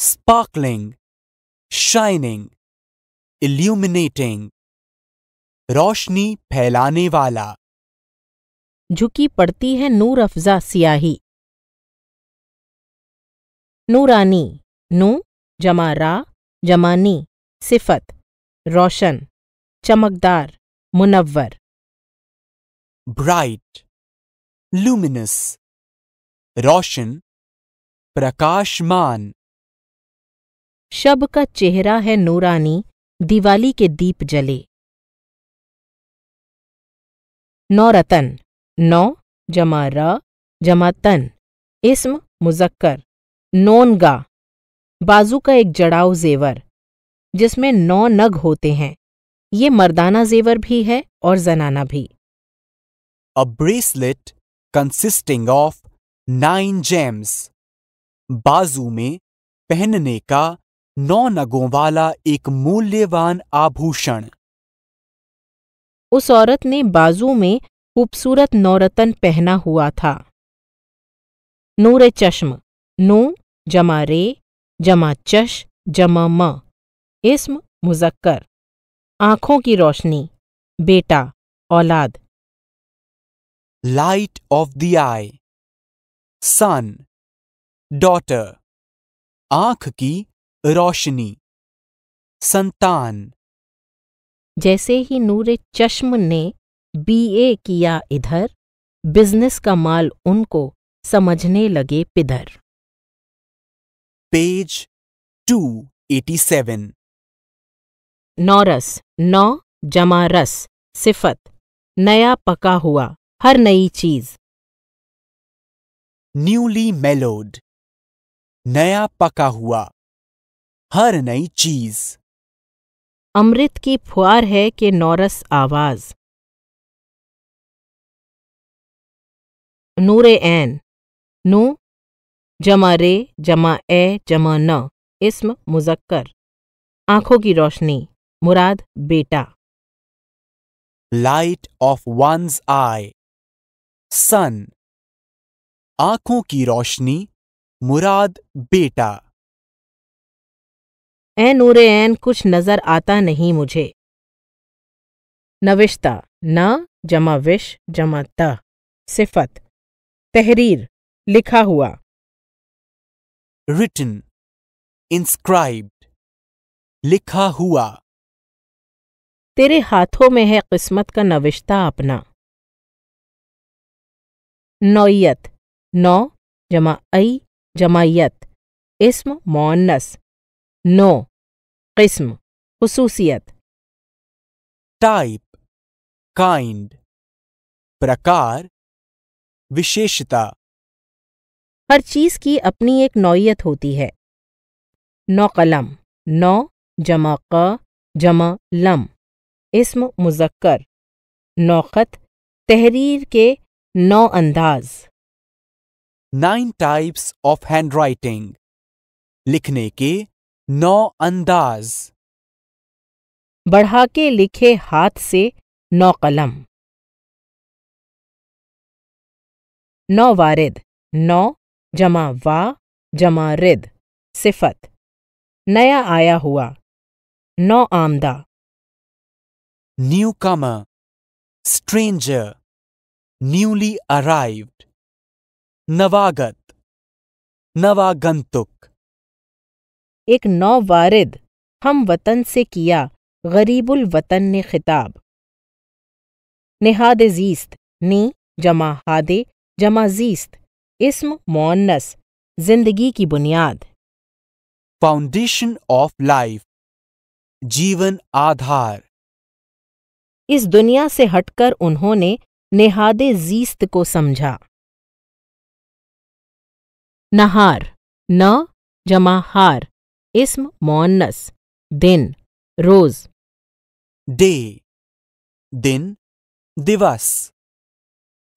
स्पार्कलिंग शाइनिंग इल्यूमिनेटिंग रोशनी फैलाने वाला झुकी पड़ती है नूर अफजा सियाही नूरानी नू जमा रा जमानी सिफत रोशन चमकदार मुनव्वर bright luminous रोशन प्रकाशमान शब का चेहरा है नूरानी दिवाली के दीप जले नौरतन नौ जमा र जमा तन इसम मुजक्कर नोनगा बाजू का एक जड़ाव जेवर जिसमें नौ नग होते हैं ये मर्दाना जेवर भी है और जनाना भी a bracelet consisting of nine gems. बाजू में पहनने का नौ नगों वाला एक मूल्यवान आभूषण उस औरत ने बाजू में खूबसूरत नौरतन पहना हुआ था नूर चश्म नू जमा रे जमा चश जमा म इसम मुजक्कर आँखों की रोशनी बेटा औलाद light of the eye, son, daughter, आंख की रोशनी संतान जैसे ही नूरे चश्म ने बी ए किया इधर बिजनेस का माल उनको समझने लगे पिधर पेज टू एटी सेवन नौरस नौ जमा रस सिफत नया पका हुआ हर नई चीज न्यूली मेलोड नया पका हुआ हर नई चीज अमृत की फुआर है के नौरस आवाज नूरे एन नू जमा रे जमा ए जमा न इसम मुजक्कर आंखों की रोशनी मुराद बेटा light of one's eye son आंखों की रोशनी मुराद बेटा ए नूर एन कुछ नजर आता नहीं मुझे नविश्ता न जमा विश जमा त सिफत तहरीर लिखा हुआ रिटन इंस्क्राइब्ड लिखा हुआ तेरे हाथों में है किस्मत का नविश्ता अपना नौयत नौ जमा ऐ जमा यत इस्म मोन्नस नो किस्म खसूसियत टाइप काइंड प्रकार विशेषता हर चीज की अपनी एक नौयत होती है नौ कलम नौ जमा क जमा लम इसम मुजक्कर नौखत तहरीर के नौ अंदाज नाइन टाइप्स ऑफ हैंडराइटिंग लिखने के नौ अंदाज बढ़ा के लिखे हाथ से नौ कलम नौ वारिद नौ जमा वा जमा रिद सिफत नया आया हुआ नौ आमदा newcomer stranger newly arrived नवागत नवागंतुक एक नौवारिद हम वतन से किया गरीबुल वतन ने खिताब नेहाद जीस्त नी जमा हादे जमा जीस्त इसम मोन्नस जिंदगी की बुनियाद फाउंडेशन ऑफ लाइफ जीवन आधार इस दुनिया से हटकर उन्होंने नेहादे जीस्त को समझा नहार न जमा हार इस्म मोन्नस दिन रोज डे दिन दिवस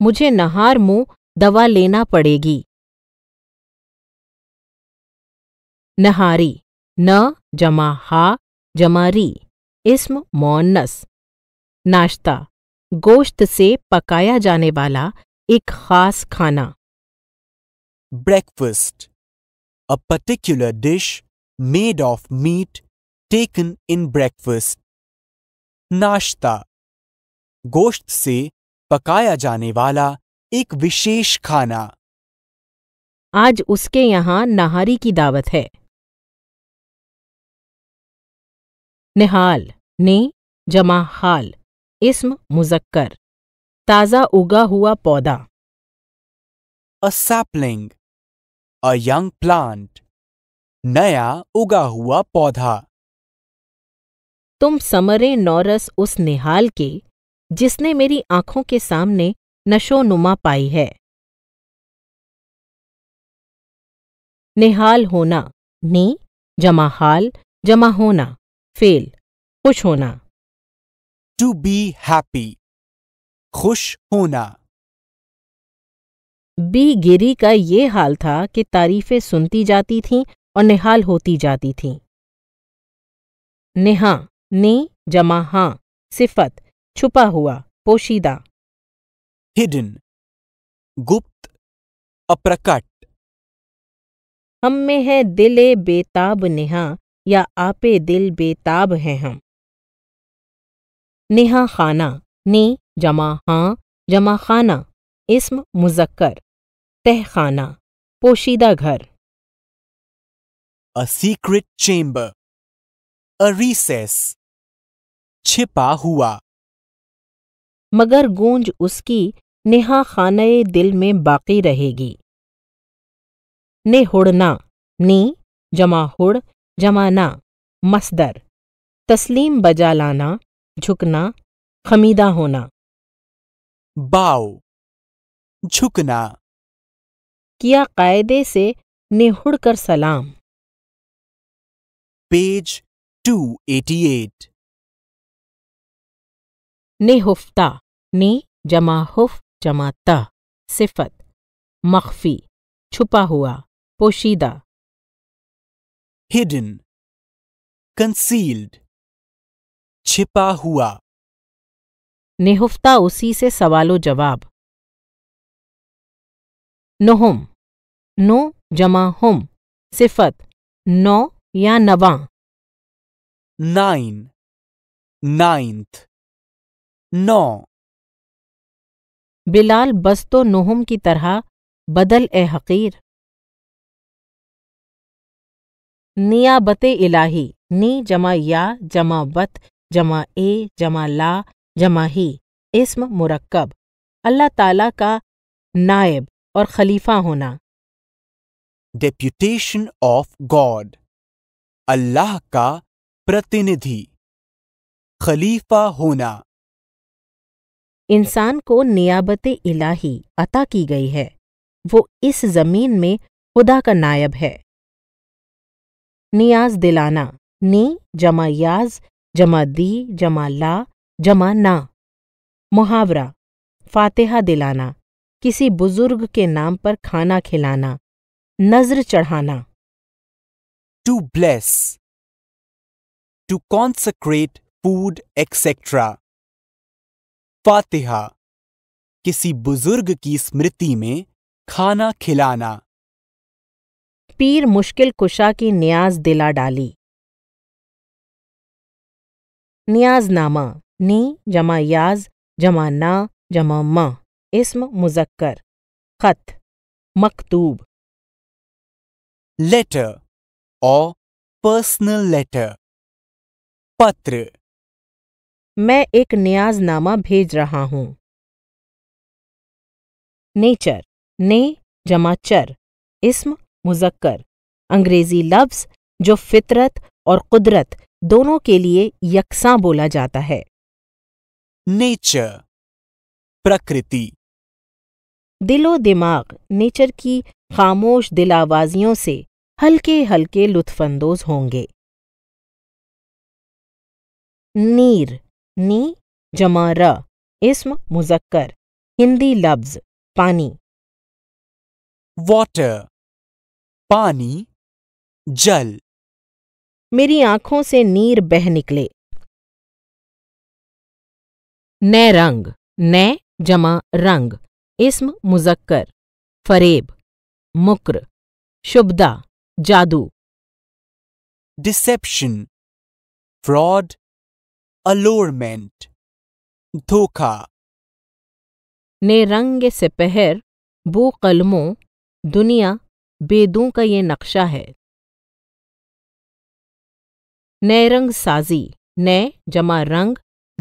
मुझे नहार मुंह दवा लेना पड़ेगी नहारी न जमा हा जमा री इसम नाश्ता गोश्त से पकाया जाने वाला एक खास खाना breakfast a particular dish made of meat taken in breakfast नाश्ता गोश्त से पकाया जाने वाला एक विशेष खाना आज उसके यहां नहारी की दावत है निहाल ने जमा हाल इस्म मुजक्कर ताज़ा उगा हुआ पौधा a sapling a young plant नया उगा हुआ पौधा तुम समरे नौरस उस निहाल के जिसने मेरी आंखों के सामने नशोनुमा पाई है निहाल होना नी जमा हाल जमा होना फेल खुश होना टू बी हैप्पी खुश होना बी गिरी का ये हाल था कि तारीफें सुनती जाती थीं और निहाल होती जाती थीं नेहा ने जमा हां सिफत छुपा हुआ पोशीदा हिडन गुप्त अप्रकट हम में है दिले बेताब नेहा या आपे दिल बेताब हैं हम नेहा खाना ने जमा हाँ जमा खाना इसम मुजक्कर तहखाना पोशीदा घर a secret chamber a recess छिपा हुआ मगर गूंज उसकी नेहा खाना दिल में बाकी रहेगी ने हुड़ना ने जमा हुड़ जमाना मसदर तस्लीम बजा लाना झुकना खमीदा होना बाव झुकना किया कायदे से निहुड़ कर सलाम पेज 288 नेहुफ्ता ने जमा हुफ जमाता सिफत मख्फी छुपा हुआ पोशीदा हिडन कंसील्ड छिपा हुआ निहुफ्ता उसी से सवालो जवाब नहुम नो जमा हुम सिफत नौ या नवा नाइन नाइन्थ नौ बिलाल बस तो नहुम की तरह बदल ए हकीर नियाबत इलाही नी जमा या जमा बत जमा ए जमा ला जमा ही इसम मुरक्कब अल्लाह ताला का नायब और खलीफा होना डेप्यूटेशन ऑफ गॉड अल्लाह का प्रतिनिधि खलीफा होना इंसान को नियाबत इलाही अता की गई है वो इस जमीन में खुदा का नायब है नियाज दिलाना नी जमा याज जमा दी जमा ला जमा ना मुहावरा फातेहा दिलाना किसी बुजुर्ग के नाम पर खाना खिलाना नजर चढ़ाना to bless to consecrate food etcetera फातेहा किसी बुजुर्ग की स्मृति में खाना खिलाना पीर मुश्किल कुशा की न्याज दिला डाली नियाजनामा नी जमा याज जमा ना जमा मा इस्म मुजक्कर खत मकतूब लेटर और पर्सनल लेटर पत्र मैं एक नियाजनामा भेज रहा हूँ नेचर ने जमा चर इसम मुजक्कर अंग्रेजी लफ्ज़ जो फितरत और कुदरत दोनों के लिए यकसा बोला जाता है नेचर प्रकृति दिलो दिमाग नेचर की खामोश दिलावाजियों से हल्के हल्के लुत्फंदोज होंगे नीर नी जमा र इसम मुजक्कर हिंदी लफ्ज पानी वाटर पानी जल मेरी आंखों से नीर बह निकले न रंग न जमा रंग इस्म मुजक्कर फरेब मुक्र शुभदा जादू डिसेप्शन फ्रॉड अलोरमेंट धोखा ने रंग से पहर बो कलमों दुनिया बेदों का ये नक्शा है नैरंग रंग साजी नै जमा रंग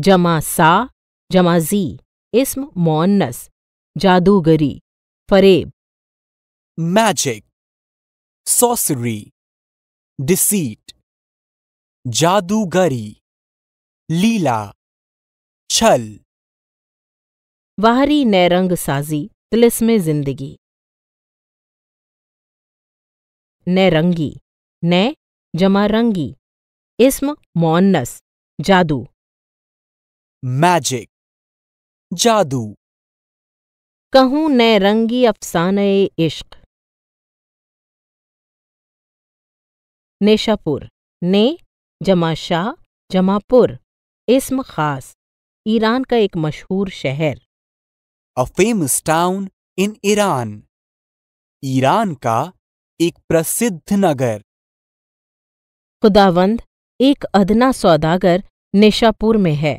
जमा सा जमा जी इस्म मोन्नस जादूगरी फरेब मैजिक सॉसरी डिसीट जादूगरी लीला छल बाहरी नैरंग साजी तिलस्म जिंदगी नैरंगी नै जमा रंगी इस्म मोन्नस जादू मैजिक जादू कहूं न रंगी अफसान इश्क नेशापुर ने जमा शाह जमापुर इस्म खास ईरान का एक मशहूर शहर a famous town in Iran Iran का एक प्रसिद्ध नगर खुदावंद एक अधना सौदागर नेशापुर में है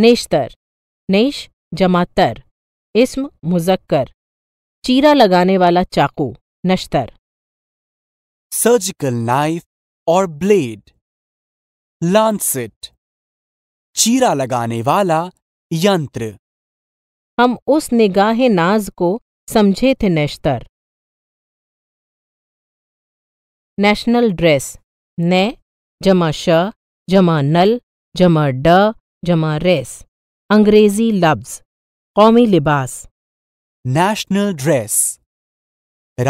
नेशतर नेश जमातर इस्म मुजक्कर चीरा लगाने वाला चाकू नश्तर सर्जिकल नाइफ और ब्लेड लांसेट चीरा लगाने वाला यंत्र हम उस निगाह नाज को समझे थे नेश्तर नेशनल ड्रेस ने जमा श जमा नल जमा ड जमा रेस अंग्रेजी लफ्ज कौमी लिबास नेशनल ड्रेस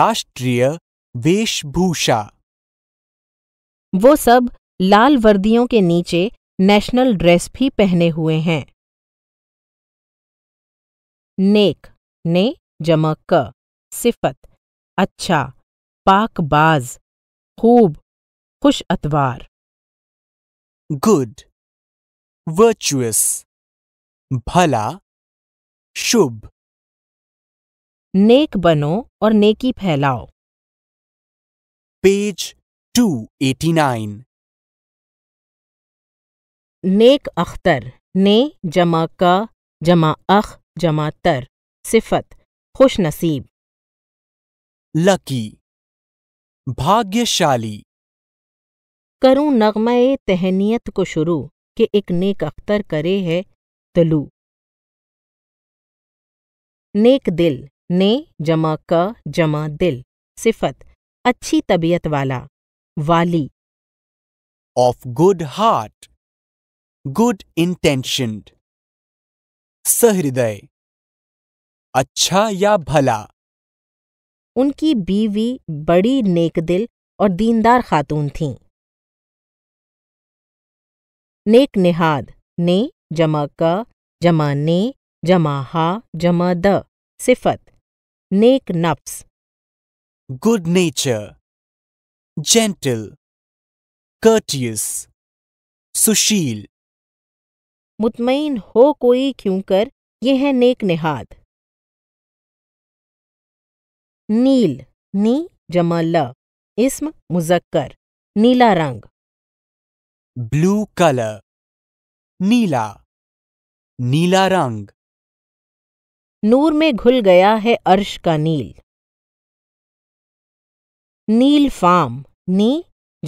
राष्ट्रीय वेशभूषा वो सब लाल वर्दियों के नीचे नेशनल ड्रेस भी पहने हुए हैं नेक ने जमा क सिफत अच्छा पाकबाज खूब खुश अतवार गुड वर्चुअस भला शुभ नेक बनो और नेकी फैलाओ पेज टू एटी नाइन नेक अख्तर ने जमा का जमा अख जमा तर सिफत खुश नसीब लकी भाग्यशाली करूं नगमा तहनीत को शुरू कि एक नेक अख्तर करे है तलू नेक दिल ने जमा क जमा दिल सिफत अच्छी तबीयत वाला वाली of good heart good intention सहृदय अच्छा या भला उनकी बीवी बड़ी नेकदिल और दीनदार खातून थीं नेक निहाद ने जमा क जमा ने जमा हा जमा द सिफत नेक नफ्स गुड नेचर जेंटल कर्टियस सुशील मुतमिन हो कोई क्यों कर ये है नेक निहाद नील नी जमा ल इसम मुजक्कर नीला रंग ब्लू कलर नीला नीला रंग नूर में घुल गया है अर्श का नील नील फाम नी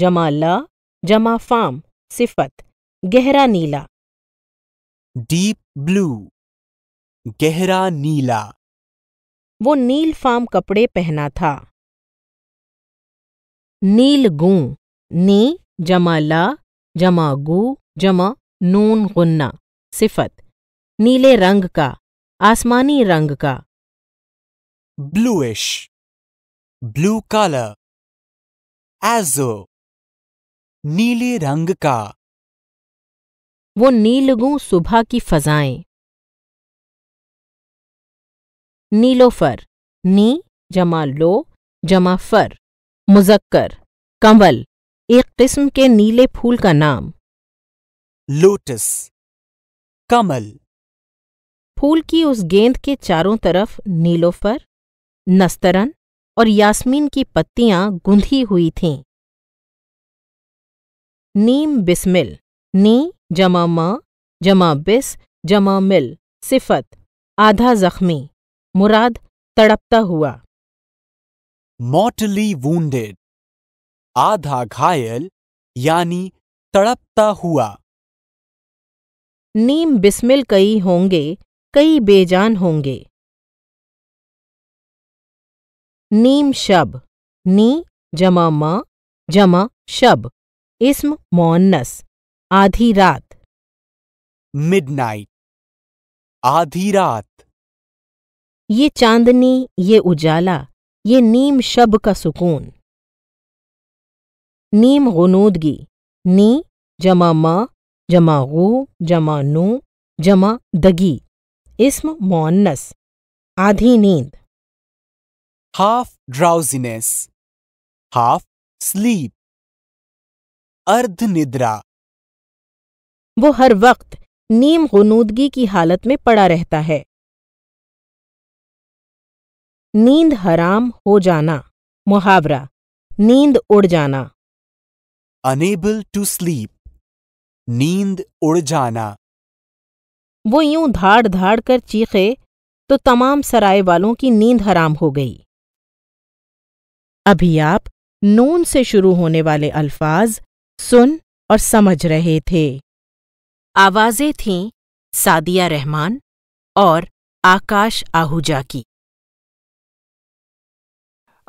जमा ल जमा फाम सिफत गहरा नीला डीप ब्लू गहरा नीला वो नील नीलफाम कपड़े पहना था नील गू नी जमा ला जमा गू जमा नून गुन्ना सिफत नीले रंग का आसमानी रंग का ब्लूइश ब्लू कलर एजो नीले रंग का वो नीलगू सुबह की फजाएं नीलोफर नी जमा लो जमा फर मुजक्कर कंवल एक किस्म के नीले फूल का नाम लोटस कमल फूल की उस गेंद के चारों तरफ नीलोफर नस्तरन और यास्मीन की पत्तियां गुंधी हुई थीं नीम बिस्मिल नी जमा म जमा बिस जमा मिल सिफत आधा जख्मी मुराद तड़पता हुआ मॉटली वूंडेड आधा घायल यानी तड़पता हुआ नीम बिस्मिल कई होंगे कई बेजान होंगे नीम शब नी जमा म जमा शब इस्म मोन्नस आधी रात मिडनाइट आधी रात ये चांदनी ये उजाला ये नीम शब का सुकून नीम गनूदगी नी जमा म जमा गो जमा नू जमा दगी इस्म मोन्नस आधी नींद हाफ ड्राउजीनेस हाफ स्लीप अर्ध निद्रा वो हर वक्त नीम गनूदगी की हालत में पड़ा रहता है नींद हराम हो जाना मुहावरा नींद उड़ जाना अनेबल टू स्लीप नींद उड़ जाना वो यूं धाड़ धाड़ कर चीखे तो तमाम सराय वालों की नींद हराम हो गई अभी आप नून से शुरू होने वाले अल्फाज सुन और समझ रहे थे आवाजें थीं सादिया रहमान और आकाश आहूजा की